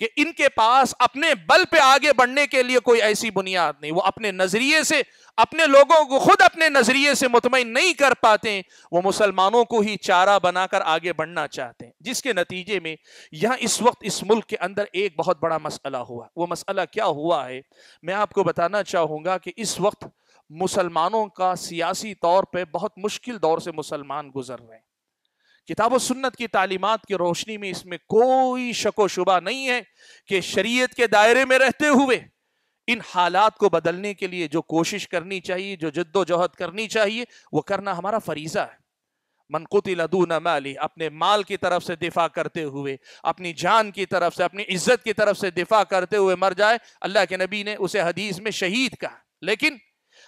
कि इनके पास अपने बल पे आगे बढ़ने के लिए कोई ऐसी बुनियाद नहीं वो अपने नज़रिए से अपने लोगों को खुद अपने नज़रिए से मुतमिन नहीं कर पाते वो मुसलमानों को ही चारा बनाकर आगे बढ़ना चाहते हैं जिसके नतीजे में यहां इस वक्त इस मुल्क के अंदर एक बहुत बड़ा मसला हुआ वो मसला क्या हुआ है मैं आपको बताना चाहूंगा कि इस वक्त मुसलमानों का सियासी तौर पर बहुत मुश्किल दौर से मुसलमान गुजर रहे हैं किताब सुन्नत की तालीमत की रोशनी में इसमें कोई शको शुबा नहीं है कि शरीयत के दायरे में रहते हुए इन हालात को बदलने के लिए जो कोशिश करनी चाहिए जो जद्दोजहद करनी चाहिए वो करना हमारा फरीज़ा है मनकुति लदून माली अपने माल की तरफ से दिफा करते हुए अपनी जान की तरफ से अपनी इज्जत की तरफ से दिफा करते हुए मर जाए अल्लाह के नबी ने उसे हदीस में शहीद कहा लेकिन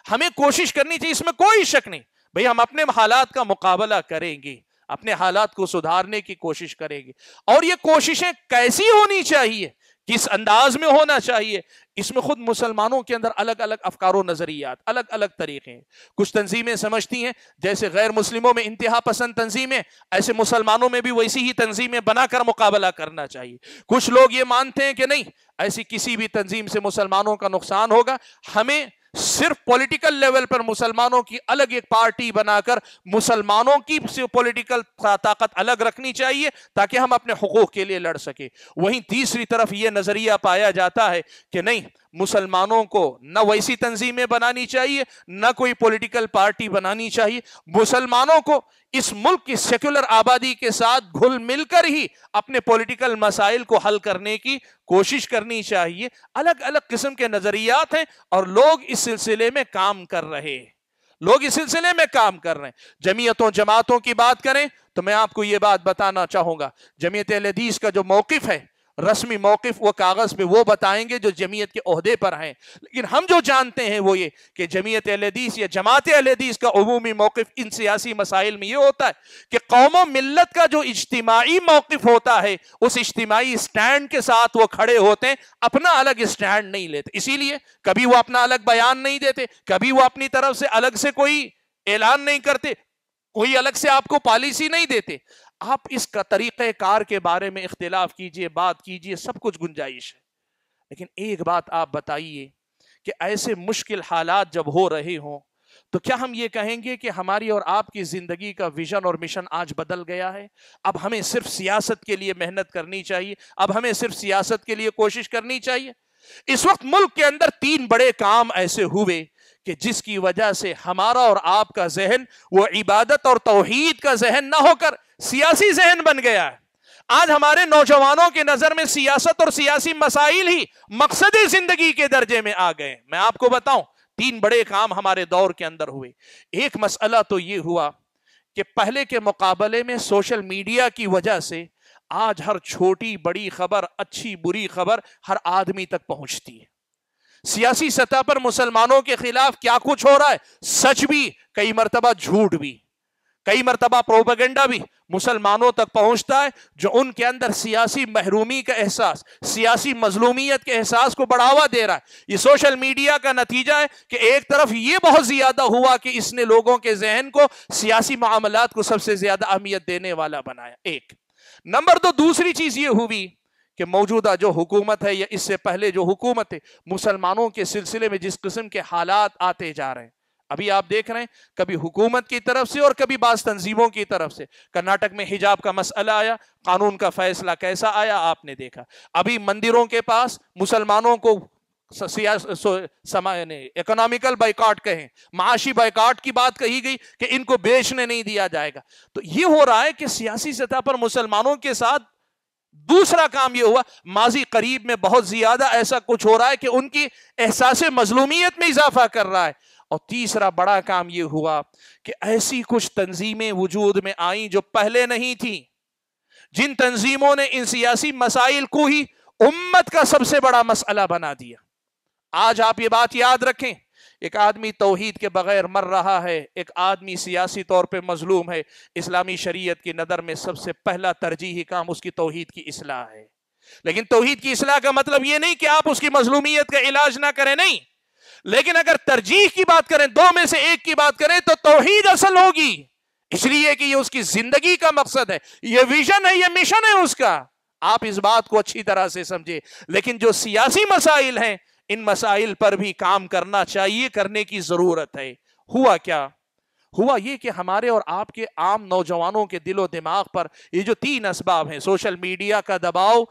हमें कोशिश करनी चाहिए इसमें कोई शक नहीं भाई हम अपने हालात का मुकाबला करेंगे अपने हालात को सुधारने की कोशिश करेंगे और ये कोशिशें कैसी होनी चाहिए किस अंदाज में होना चाहिए इसमें खुद मुसलमानों के अंदर अलग अलग अफकार नजरियात अलग अलग तरीके हैं कुछ तंजीमें समझती हैं जैसे गैर मुस्लिमों में इंतहा पसंद तंजीमें ऐसे मुसलमानों में भी वैसी ही तंजीमें बनाकर मुकाबला करना चाहिए कुछ लोग ये मानते हैं कि नहीं ऐसी किसी भी तंजीम से मुसलमानों का नुकसान होगा हमें सिर्फ पॉलिटिकल लेवल पर मुसलमानों की अलग एक पार्टी बनाकर मुसलमानों की पॉलिटिकल ताकत अलग रखनी चाहिए ताकि हम अपने हकूक के लिए लड़ सके वहीं तीसरी तरफ यह नजरिया पाया जाता है कि नहीं मुसलमानों को न वैसी तंजीमें बनानी चाहिए न कोई पॉलिटिकल पार्टी बनानी चाहिए मुसलमानों को इस मुल्क की सेक्युलर आबादी के साथ घुल मिलकर ही अपने पॉलिटिकल मसाइल को हल करने की कोशिश करनी चाहिए अलग अलग किस्म के नज़रियात हैं और लोग इस सिलसिले में काम कर रहे हैं लोग इस सिलसिले में काम कर रहे हैं जमीयतों जमातों की बात करें तो मैं आपको ये बात बताना चाहूंगा जमीयत हदीस का जो मौकफ है रस्मी मौकफ व कागज़ पे वो बताएंगे जो जमीयत के अहदे पर हैं लेकिन हम जो जानते हैं वो ये कि जमीयत अलदीस या जमात अलदीस का अमूमी मौक़ इन सियासी मसाइल में ये होता है कि कौम मिलत का जो इज्तमाही मौक़ होता है उस इज्तमाही स्टैंड के साथ वो खड़े होते हैं अपना अलग स्टैंड नहीं लेते इसीलिए कभी वो अपना अलग बयान नहीं देते कभी वो अपनी तरफ से अलग से कोई ऐलान नहीं करते कोई अलग से आपको पॉलिसी नहीं देते आप इसका तरीक़ार के बारे में इख्तलाफ कीजिए बात कीजिए सब कुछ गुंजाइश है लेकिन एक बात आप बताइए कि ऐसे मुश्किल हालात जब हो रहे हों तो क्या हम ये कहेंगे कि हमारी और आपकी ज़िंदगी का विज़न और मिशन आज बदल गया है अब हमें सिर्फ सियासत के लिए मेहनत करनी चाहिए अब हमें सिर्फ सियासत के लिए कोशिश करनी चाहिए इस वक्त मुल्क के अंदर तीन बड़े काम ऐसे हुए कि जिसकी वजह से हमारा और आपका जहन वो इबादत और तोहहीद का जहन ना होकर सियासी जहन बन गया है आज हमारे नौजवानों की नजर में सियासत और सियासी मसाइल ही मकसद जिंदगी के दर्जे में आ गए मैं आपको बताऊं तीन बड़े काम हमारे दौर के अंदर हुए एक मसला तो ये हुआ कि पहले के मुकाबले में सोशल मीडिया की वजह से आज हर छोटी बड़ी खबर अच्छी बुरी खबर हर आदमी तक पहुंचती है सियासी सतह पर मुसलमानों के खिलाफ क्या कुछ हो रहा है सच भी कई मरतबा झूठ भी कई मरतबा प्रोपगेंडा भी मुसलमानों तक पहुंचता है जो उनके अंदर सियासी महरूमी का एहसास सियासी मजलूमियत के एहसास को बढ़ावा दे रहा है ये सोशल मीडिया का नतीजा है कि एक तरफ ये बहुत ज़्यादा हुआ कि इसने लोगों के जहन को सियासी मामला को सबसे ज़्यादा अहमियत देने वाला बनाया एक नंबर दो दूसरी चीज़ ये हुई कि मौजूदा जो हुकूमत है या इससे पहले जो हुकूमत है मुसलमानों के सिलसिले में जिस किस्म के हालात आते जा रहे हैं अभी आप देख रहे हैं कभी हुकूमत की तरफ से और कभी बास तंजीमों की तरफ से कर्नाटक में हिजाब का मसला आया कानून का फैसला कैसा आया आपने देखा अभी मंदिरों के पास मुसलमानों को इकोनॉमिकल बाइकाट कहें माशी बाइकाट की बात कही गई कि इनको बेचने नहीं दिया जाएगा तो ये हो रहा है कि सियासी सतह पर मुसलमानों के साथ दूसरा काम यह हुआ माजी करीब में बहुत ज्यादा ऐसा कुछ हो रहा है कि उनकी एहसास मजलूमियत में इजाफा कर रहा है और तीसरा बड़ा काम यह हुआ कि ऐसी कुछ तंजीमें वजूद में आई जो पहले नहीं थी जिन तंजीमों ने इन सियासी मसाइल को ही उम्मत का सबसे बड़ा मसला बना दिया आज आप ये बात याद रखें एक आदमी तोहहीद के बगैर मर रहा है एक आदमी सियासी तौर पर मजलूम है इस्लामी शरीयत की नज़र में सबसे पहला तरजीह काम उसकी तोहहीद की असलाह है लेकिन तोहहीद की असलाह का मतलब ये नहीं कि आप उसकी मजलूमियत का इलाज ना करें नहीं लेकिन अगर तरजीह की बात करें दो में से एक की बात करें तो तोहहीद असल होगी इसलिए कि ये उसकी जिंदगी का मकसद है ये विजन है ये मिशन है उसका आप इस बात को अच्छी तरह से समझे लेकिन जो सियासी मसाइल हैं इन मसाइल पर भी काम करना चाहिए करने की ज़रूरत है हुआ क्या हुआ ये कि हमारे और आपके आम नौजवानों के दिलो दिमाग पर ये जो तीन इसबाब हैं सोशल मीडिया का दबाव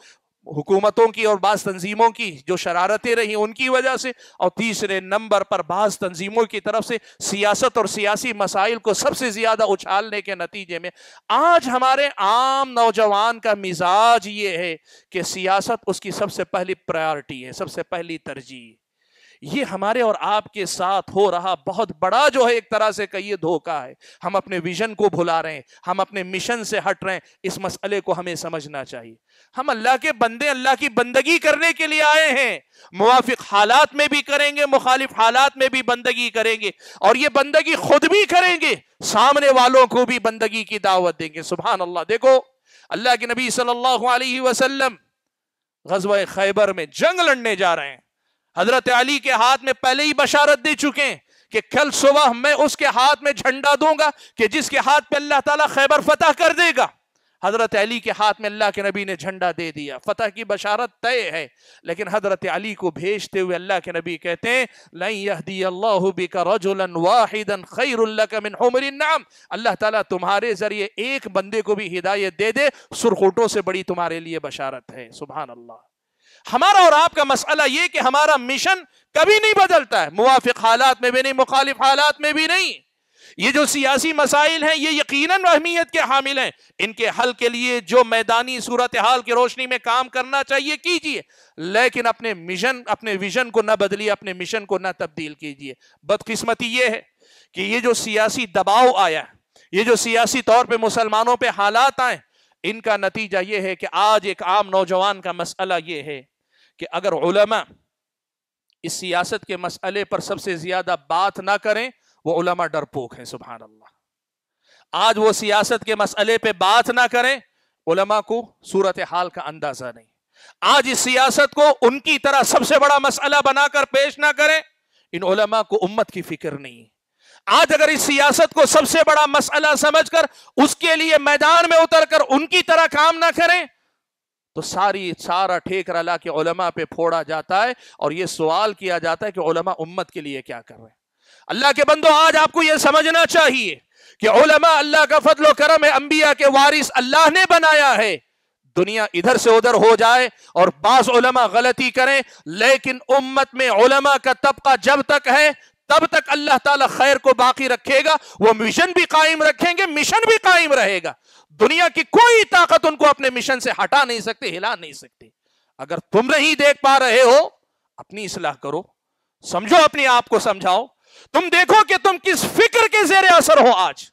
हुकूमतों की और बाज़ तंजीमों की जो शरारतें रहीं उनकी वजह से और तीसरे नंबर पर बाज़ तंजीमों की तरफ से सियासत और सियासी मसाइल को सबसे ज़्यादा उछालने के नतीजे में आज हमारे आम नौजवान का मिजाज ये है कि सियासत उसकी सबसे पहली प्रायोरिटी है सबसे पहली तरजीह ये हमारे और आपके साथ हो रहा बहुत बड़ा जो है एक तरह से कहिए धोखा है हम अपने विजन को भुला रहे हैं हम अपने मिशन से हट रहे हैं इस मसले को हमें समझना चाहिए हम अल्लाह के बंदे अल्लाह की बंदगी करने के लिए आए हैं मुआफिक हालात में भी करेंगे मुखालिफ हालात में भी बंदगी करेंगे और ये बंदगी खुद भी करेंगे सामने वालों को भी बंदगी की दावत देंगे सुबह अल्लाह देखो अल्लाह के नबी सल्लल्लाहु अलैहि वसल्लम गजब खैबर में जंग लड़ने जा रहे हैं हजरत अली के हाथ में पहले ही बशारत दे चुके हैं कि कल सुबह मैं उसके हाथ में झंडा दूंगा कि जिसके हाथ पे अल्लाह ताला खैबर फतह कर देगा हजरत अली के हाथ में अल्लाह के नबी ने झंडा दे दिया फतह की बशारत तय है लेकिन हजरत अली को भेजते हुए अल्लाह के नबी कहते हैं अल्लाह ताला तुम्हारे ज़रिए एक बंदे को भी हिदायत दे दे सुरखोटों से बड़ी तुम्हारे लिए बशारत है सुबहान अल्लाह हमारा और आपका मसला ये कि हमारा मिशन कभी नहीं बदलता है मुआफ़ हालात में भी नहीं मुखालिफ हालात में भी नहीं ये जो सियासी मसाइल हैं ये यकीनन अहमियत के हामिल हैं इनके हल के लिए जो मैदानी सूरत हाल की रोशनी में काम करना चाहिए कीजिए लेकिन अपने मिशन अपने विजन को ना बदलिए अपने मिशन को ना तब्दील कीजिए बदकिस्मती ये है कि ये जो सियासी दबाव आया ये जो सियासी तौर पर मुसलमानों पर हालात आए इनका नतीजा ये है कि आज एक आम नौजवान का मसला ये है कि अगर उलमा इस सियासत के मसले पर सबसे ज्यादा बात ना करें वो उलमा डरपोक हैं सुबहान अल्लाह आज वो सियासत के मसले पे बात ना करें उलमा को सूरत हाल का अंदाजा नहीं आज इस सियासत को उनकी तरह सबसे बड़ा मसला बनाकर पेश ना करें इन उलमा को उम्मत की फिक्र नहीं आज अगर इस सियासत को सबसे बड़ा मसला समझकर उसके लिए मैदान में उतरकर उनकी तरह काम ना करें तो सारी सारा ठेकरा ला के उलमा पे फोड़ा जाता है और ये सवाल किया जाता है कि उलमा उम्मत के लिए क्या कर रहे हैं अल्लाह के बंदो आज आपको ये समझना चाहिए कि उलमा अल्लाह का फजल करम है अंबिया के वारिस अल्लाह ने बनाया है दुनिया इधर से उधर हो जाए और बास उलमा गलती करें लेकिन उम्मत में उलमा का तबका जब तक है तब तक अल्लाह ताला खैर को बाकी रखेगा वो मिशन भी कायम रखेंगे मिशन भी कायम रहेगा दुनिया की कोई ताकत उनको अपने मिशन से हटा नहीं सकती हिला नहीं सकती अगर तुम नहीं देख पा रहे हो अपनी इसलाह करो समझो अपने आप को समझाओ तुम देखो कि तुम किस फिक्र के जेरे असर हो आज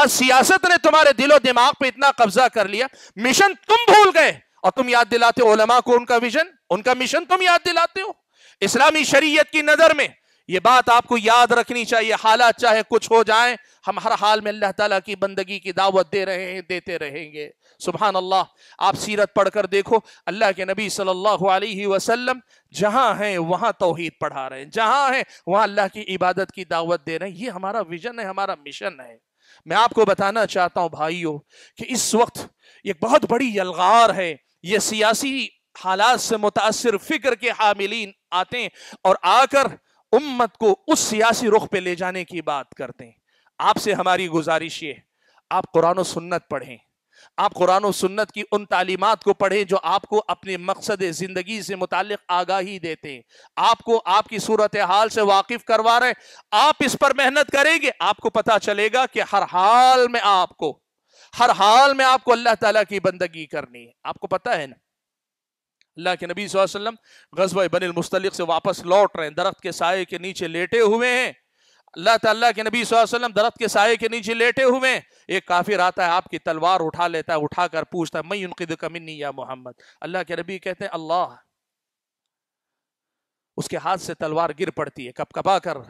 आज सियासत ने तुम्हारे दिलो दिमाग पे इतना कब्जा कर लिया मिशन तुम भूल गए और तुम याद दिलाते हो ओलमा को उनका विजन उनका मिशन तुम याद दिलाते हो इस्लामी शरीयत की नजर में ये बात आपको याद रखनी चाहिए हालात चाहे कुछ हो जाए हम हर हाल में अल्लाह ताला की बंदगी की दावत दे रहे हैं देते रहेंगे सुबहान अल्लाह आप सीरत पढ़कर देखो अल्लाह के नबी सल्लल्लाहु अलैहि वसल्लम जहां हैं वहां तोहहीद पढ़ा रहे हैं जहां हैं वहां अल्लाह की इबादत की दावत दे रहे हैं ये हमारा विजन है हमारा मिशन है मैं आपको बताना चाहता हूँ भाइयों कि इस वक्त एक बहुत बड़ी यलगार है ये सियासी हालात से मुतासर फिक्र के हामिलीन आते हैं और आकर उम्मत को उस सियासी रुख पे ले जाने की बात करते हैं आपसे हमारी गुजारिश ये आप कुरान और सुन्नत पढ़ें आप कुरान और सुन्नत की उन तालीमत को पढ़ें जो आपको अपने मकसद ज़िंदगी से मुतल आगाही देते हैं आपको आपकी सूरत हाल से वाकिफ़ करवा रहे आप इस पर मेहनत करेंगे आपको पता चलेगा कि हर हाल में आपको हर हाल में आपको अल्लाह ताला की बंदगी करनी है आपको पता है ना अल्लाह के नबी वसल्लम गजब बन मुस्तलिक से वापस लौट रहे हैं दरख्त के साय के नीचे लेटे हुए हैं अल्लाह तल्ला के नबी वसल्लम दरख्त के साय के नीचे लेटे हुए हैं एक काफिर आता है आपकी तलवार उठा लेता है उठाकर पूछता है मई उनकी कमिनी या मोहम्मद अल्लाह के नबी कहते हैं अल्लाह उसके हाथ से तलवार गिर पड़ती है कप कपा कर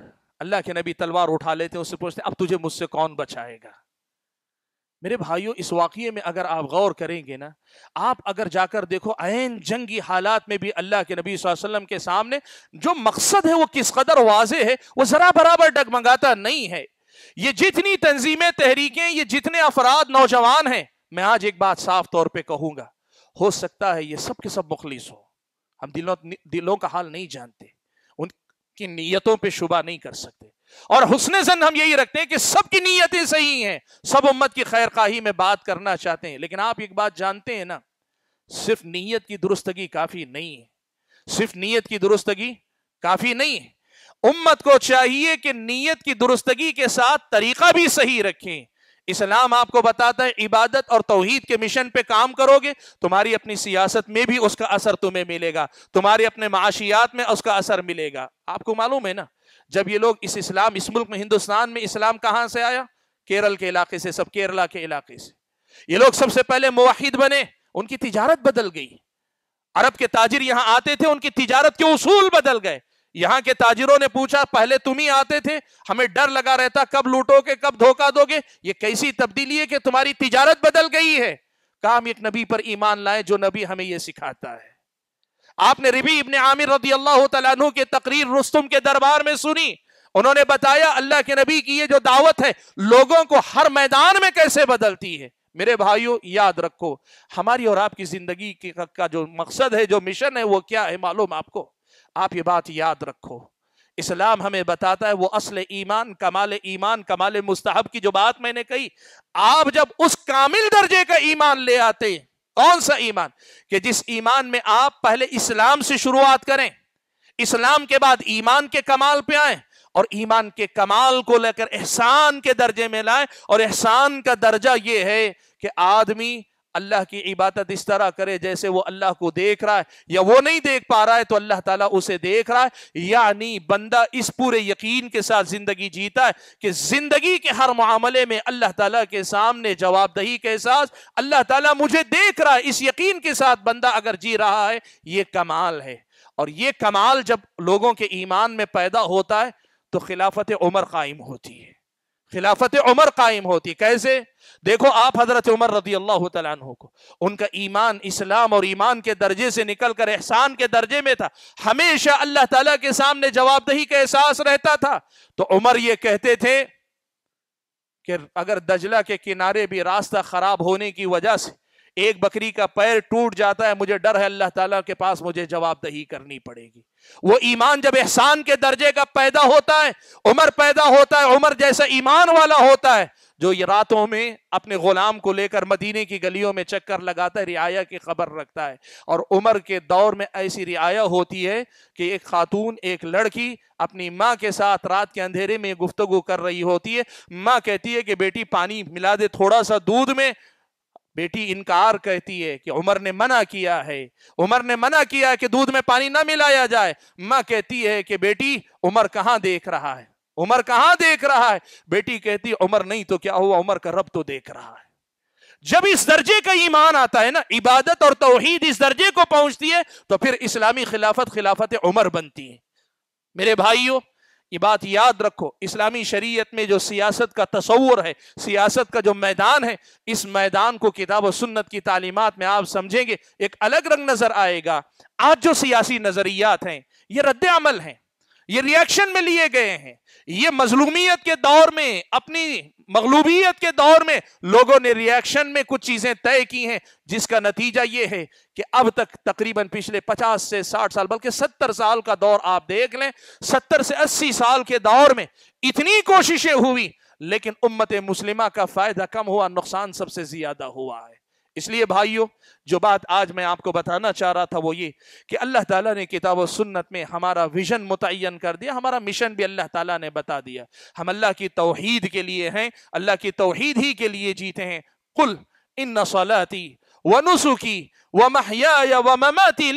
अल्लाह के नबी तलवार उठा लेते हैं उससे पूछते हैं अब तुझे मुझसे कौन बचाएगा मेरे भाइयों इस वाक़े में अगर आप गौर करेंगे ना आप अगर जाकर देखो आन जंगी हालात में भी अल्लाह के नबी वसल्लम के सामने जो मकसद है वो किस कदर वाजे है वो ज़रा बराबर डगमगाता नहीं है ये जितनी तंजीमें तहरीकें ये जितने अफराद नौजवान हैं मैं आज एक बात साफ तौर पर कहूँगा हो सकता है ये सब के सब मुखलिस हो हम दिलों दिलों का हाल नहीं जानते उनकी नीयतों पर शुबा नहीं कर सकते और हुसन जन हम यही रखते हैं कि सबकी नीयतें सही हैं सब उम्मत की खैर खाही में बात करना चाहते हैं लेकिन आप एक बात जानते हैं ना सिर्फ नीयत की दुरुस्तगी काफी नहीं है सिर्फ नीयत की दुरुस्तगी काफी नहीं है उम्मत को चाहिए कि नीयत की दुरुस्तगी के साथ तरीका भी सही रखें इस्लाम आपको बताता है इबादत और तोहहीद के मिशन पे काम करोगे तुम्हारी अपनी सियासत में भी उसका असर तुम्हें मिलेगा तुम्हारे अपने माशियात में उसका असर मिलेगा आपको मालूम है ना जब ये लोग इस इस्लाम इस मुल्क में हिंदुस्तान में इस्लाम कहाँ से आया केरल के इलाके से सब केरला के इलाके से ये लोग सबसे पहले मुहिद बने उनकी तिजारत बदल गई अरब के ताजिर यहाँ आते थे उनकी तिजारत के उसूल बदल गए यहाँ के ताजिरों ने पूछा पहले तुम ही आते थे हमें डर लगा रहता कब लूटोगे कब धोखा दोगे ये कैसी तब्दीली है कि तुम्हारी तिजारत बदल गई है काम एक नबी पर ईमान लाए जो नबी हमें यह सिखाता है आपने रिबी इबन आमिर रदी अल्लाह तु की तकरीर रुस्तुम के दरबार में सुनी उन्होंने बताया अल्लाह के नबी की ये जो दावत है लोगों को हर मैदान में कैसे बदलती है मेरे भाइयों याद रखो हमारी और आपकी जिंदगी का जो मकसद है जो मिशन है वो क्या है मालूम आपको आप ये बात याद रखो इस्लाम हमें बताता है वो असल ईमान कमाल ईमान कमाल मुस्तहब की जो बात मैंने कही आप जब उस कामिल दर्जे का ईमान ले आते हैं कौन सा ईमान कि जिस ईमान में आप पहले इस्लाम से शुरुआत करें इस्लाम के बाद ईमान के कमाल पे आए और ईमान के कमाल को लेकर एहसान के दर्जे में लाए और एहसान का दर्जा यह है कि आदमी अल्लाह की इबादत इस तरह करे जैसे वो अल्लाह को देख रहा है या वो नहीं देख पा रहा है तो अल्लाह ताला उसे देख रहा है यानी बंदा इस पूरे यकीन के साथ ज़िंदगी जीता है कि ज़िंदगी के हर मामले में अल्लाह ताला के सामने जवाबदही के एहसास अल्लाह ताला मुझे देख रहा है इस यकीन के साथ बंदा अगर जी रहा है ये कमाल है और ये कमाल जब लोगों के ईमान में पैदा होता है तो खिलाफत उमर कायम होती है खिलाफत उमर कायम होती कैसे देखो आप हजरत उमर रजी अल्लाह तु को उनका ईमान इस्लाम और ईमान के दर्जे से निकल कर एहसान के दर्जे में था हमेशा अल्लाह तला के सामने जवाबदही का एहसास रहता था तो उमर ये कहते थे कि अगर दजला के किनारे भी रास्ता खराब होने की वजह से एक बकरी का पैर टूट जाता है मुझे डर है अल्लाह ताला के पास मुझे जवाबदही करनी पड़ेगी वो ईमान जब एहसान के दर्जे का पैदा होता है उम्र पैदा होता है उम्र जैसा ईमान वाला होता है जो ये रातों में अपने गुलाम को लेकर मदीने की गलियों में चक्कर लगाता है रियाया की खबर रखता है और उम्र के दौर में ऐसी रियाया होती है कि एक खातून एक लड़की अपनी माँ के साथ रात के अंधेरे में गुफ्तगु कर रही होती है माँ कहती है कि बेटी पानी मिला दे थोड़ा सा दूध में बेटी इनकार कहती है कि उमर ने मना किया है उमर ने मना किया है कि दूध में पानी ना मिलाया जाए माँ कहती है कि बेटी उमर कहाँ देख रहा है उमर कहाँ देख रहा है बेटी कहती उमर नहीं तो क्या हुआ उमर का रब तो देख रहा है जब इस दर्जे का ईमान आता है ना इबादत और तोहहीद इस दर्जे को पहुंचती है तो फिर इस्लामी खिलाफत खिलाफत उमर बनती है मेरे भाइयों ये बात याद रखो इस्लामी शरीयत में जो सियासत का तस्वर है सियासत का जो मैदान है इस मैदान को किताब और सुन्नत की तालीमत में आप समझेंगे एक अलग रंग नज़र आएगा आज जो सियासी नज़रियात हैं ये रद्द अमल हैं ये रिएक्शन में लिए गए हैं ये मजलूमियत के दौर में अपनी मगलूबियत के दौर में लोगों ने रिएक्शन में कुछ चीजें तय की हैं जिसका नतीजा ये है कि अब तक तकरीबन पिछले 50 से 60 साल बल्कि 70 साल का दौर आप देख लें 70 से 80 साल के दौर में इतनी कोशिशें हुई लेकिन उम्मत मुस्लिमा का फायदा कम हुआ नुकसान सबसे ज्यादा हुआ है इसलिए भाइयों जो बात आज मैं आपको बताना चाह रहा था वो ये कि अल्लाह ताला ने किताब और सुन्नत में हमारा विजन मुतन कर दिया हमारा मिशन भी अल्लाह ताला ने बता दिया हम अल्लाह की तोहहीद के लिए हैं अल्लाह की तोहहीद ही के लिए जीते हैं कुल इन सलाती व नसुकी व महया व ममाती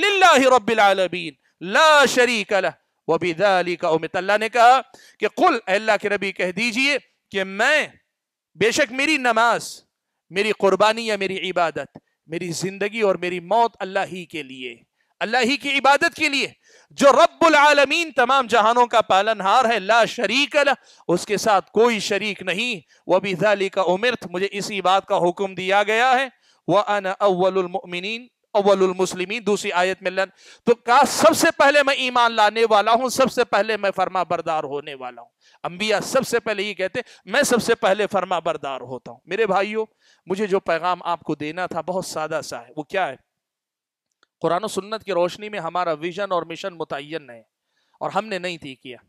रबीन ला शरीक वबीदाली का उमित अल्लाह ने कहा कि कुल अल्लाह के रबी कह दीजिए कि मैं बेशक मेरी नमाज़ मेरी कुर्बानी या मेरी इबादत मेरी जिंदगी और मेरी मौत अल्लाह ही के लिए अल्लाह ही की इबादत के लिए जो रब्बुल आलमीन तमाम जहानों का पालनहार है ला शरीक उसके साथ कोई शरीक नहीं वह भी का उमिर मुझे इसी बात का हुक्म दिया गया है वह अन अवलमिन अवलमुसलिमी दूसरी आयत में तो कहा सबसे पहले मैं ईमान लाने वाला हूँ सबसे पहले मैं फर्मा बरदार होने वाला हूँ अम्बिया सबसे पहले ये कहते मैं सबसे पहले फर्मा बरदार होता हूँ मेरे भाइयों मुझे जो पैगाम आपको देना था बहुत सादा सा है वो क्या है कुरान सुन्नत की रोशनी में हमारा विजन और मिशन मुतन है और हमने नहीं थी किया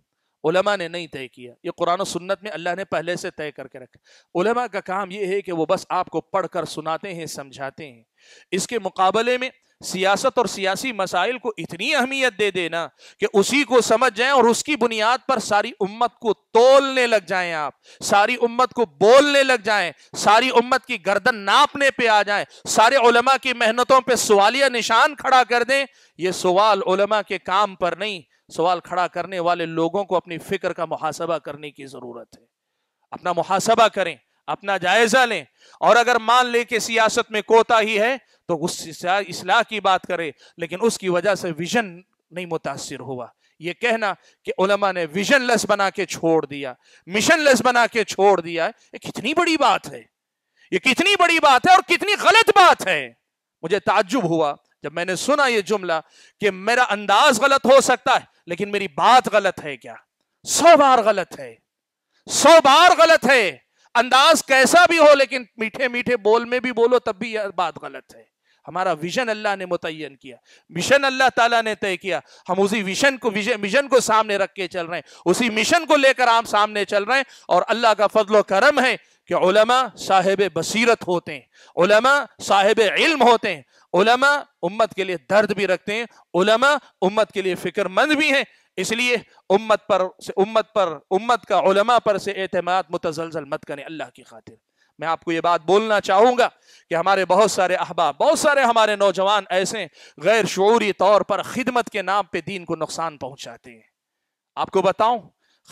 उलमा ने नहीं तय किया ये कुरान सुन्नत में अल्लाह ने पहले से तय करके रखा उलमा का काम ये है कि वो बस आपको पढ़कर सुनाते हैं समझाते हैं इसके मुकाबले में सियासत और सियासी मसाइल को इतनी अहमियत दे देना कि उसी को समझ जाएं और उसकी बुनियाद पर सारी उम्मत को तोलने लग जाएं आप सारी उम्मत को बोलने लग जाएं सारी उम्मत की गर्दन नापने पे आ जाएं सारे उलमा की मेहनतों पे सवालिया निशान खड़ा कर दें ये सवाल उलमा के काम पर नहीं सवाल खड़ा करने वाले लोगों को अपनी फिक्र का मुहासबा करने की ज़रूरत है अपना मुहासबा करें अपना जायजा लें और अगर मान ले कि सियासत में कोता ही है तो उस इसलाह की बात करें लेकिन उसकी वजह से विजन नहीं मुतासर हुआ ये कहना कि उलमा ने विजन लेस बना के छोड़ दिया मिशन लेस बना के छोड़ दिया ये कितनी बड़ी बात है ये कितनी बड़ी बात है और कितनी गलत बात है मुझे ताज्जुब हुआ जब मैंने सुना ये जुमला कि मेरा अंदाज गलत हो सकता है लेकिन मेरी बात गलत है क्या सौ बार गलत है सौ बार गलत है अंदाज कैसा भी हो लेकिन मीठे मीठे बोल में भी बोलो तब भी यह बात गलत है हमारा विजन अल्लाह ने मुतयन किया मिशन अल्लाह ताला ने तय किया हम उसी विजन को मिशन को सामने रख के चल रहे हैं उसी मिशन को लेकर हम सामने चल रहे हैं और अल्लाह का फजलो करम है कि उलमा साहिब बसीरत होते हैं उलमा साहिब इल्म होते हैं उलमा उम्मत के लिए दर्द भी रखते हैं उलमा उम्मत के लिए फिक्रमंद भी हैं इसलिए उम्मत पर से उम्मत पर उम्मत का उलमा पर से एतमाद मुतजलजल मत करें अल्लाह की खातिर मैं आपको ये बात बोलना चाहूँगा कि हमारे बहुत सारे अहबाब बहुत सारे हमारे नौजवान ऐसे गैर शोरी तौर पर खिदमत के नाम पर दीन को नुकसान पहुँचाते हैं आपको बताऊँ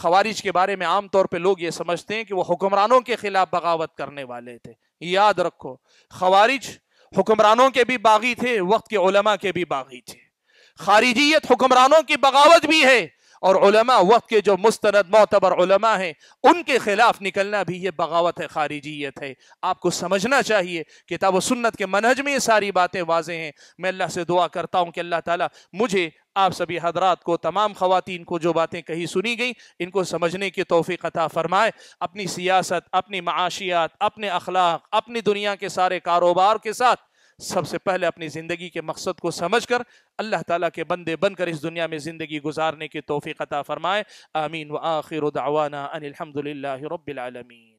खवारिज के बारे में आमतौर पर लोग ये समझते हैं कि वह हुक्मरानों के खिलाफ बगावत करने वाले थे याद रखो खवारिज हुक्मरानों के भी बागी थे वक्त के उलमा के भी बागी थे खारिजियत हुक्मरानों की बगावत भी है और वक्त के जो मुस्तंद मोतबर उलमा हैं उनके खिलाफ निकलना भी ये बगावत है खारिजीत है आपको समझना चाहिए किताब सुन्नत के मनहज में ये सारी बातें वाजें हैं मैं अल्लाह से दुआ करता हूँ कि अल्लाह ताला मुझे आप सभी हजरात को तमाम खातन को जो बातें कही सुनी गई इनको समझने की तोफ़ी कथा फ़रमाए अपनी सियासत अपनी माशियात अपने अखलाक अपनी दुनिया के सारे कारोबार के साथ सबसे पहले अपनी ज़िंदगी के मकसद को समझ कर अल्लाह तला के बंदे बनकर इस दुनिया में ज़िंदगी गुजारने की तोफ़ी अता फ़रमाए आमीन व आखिर दावाना अनिलहमदिल्ला रबालमीन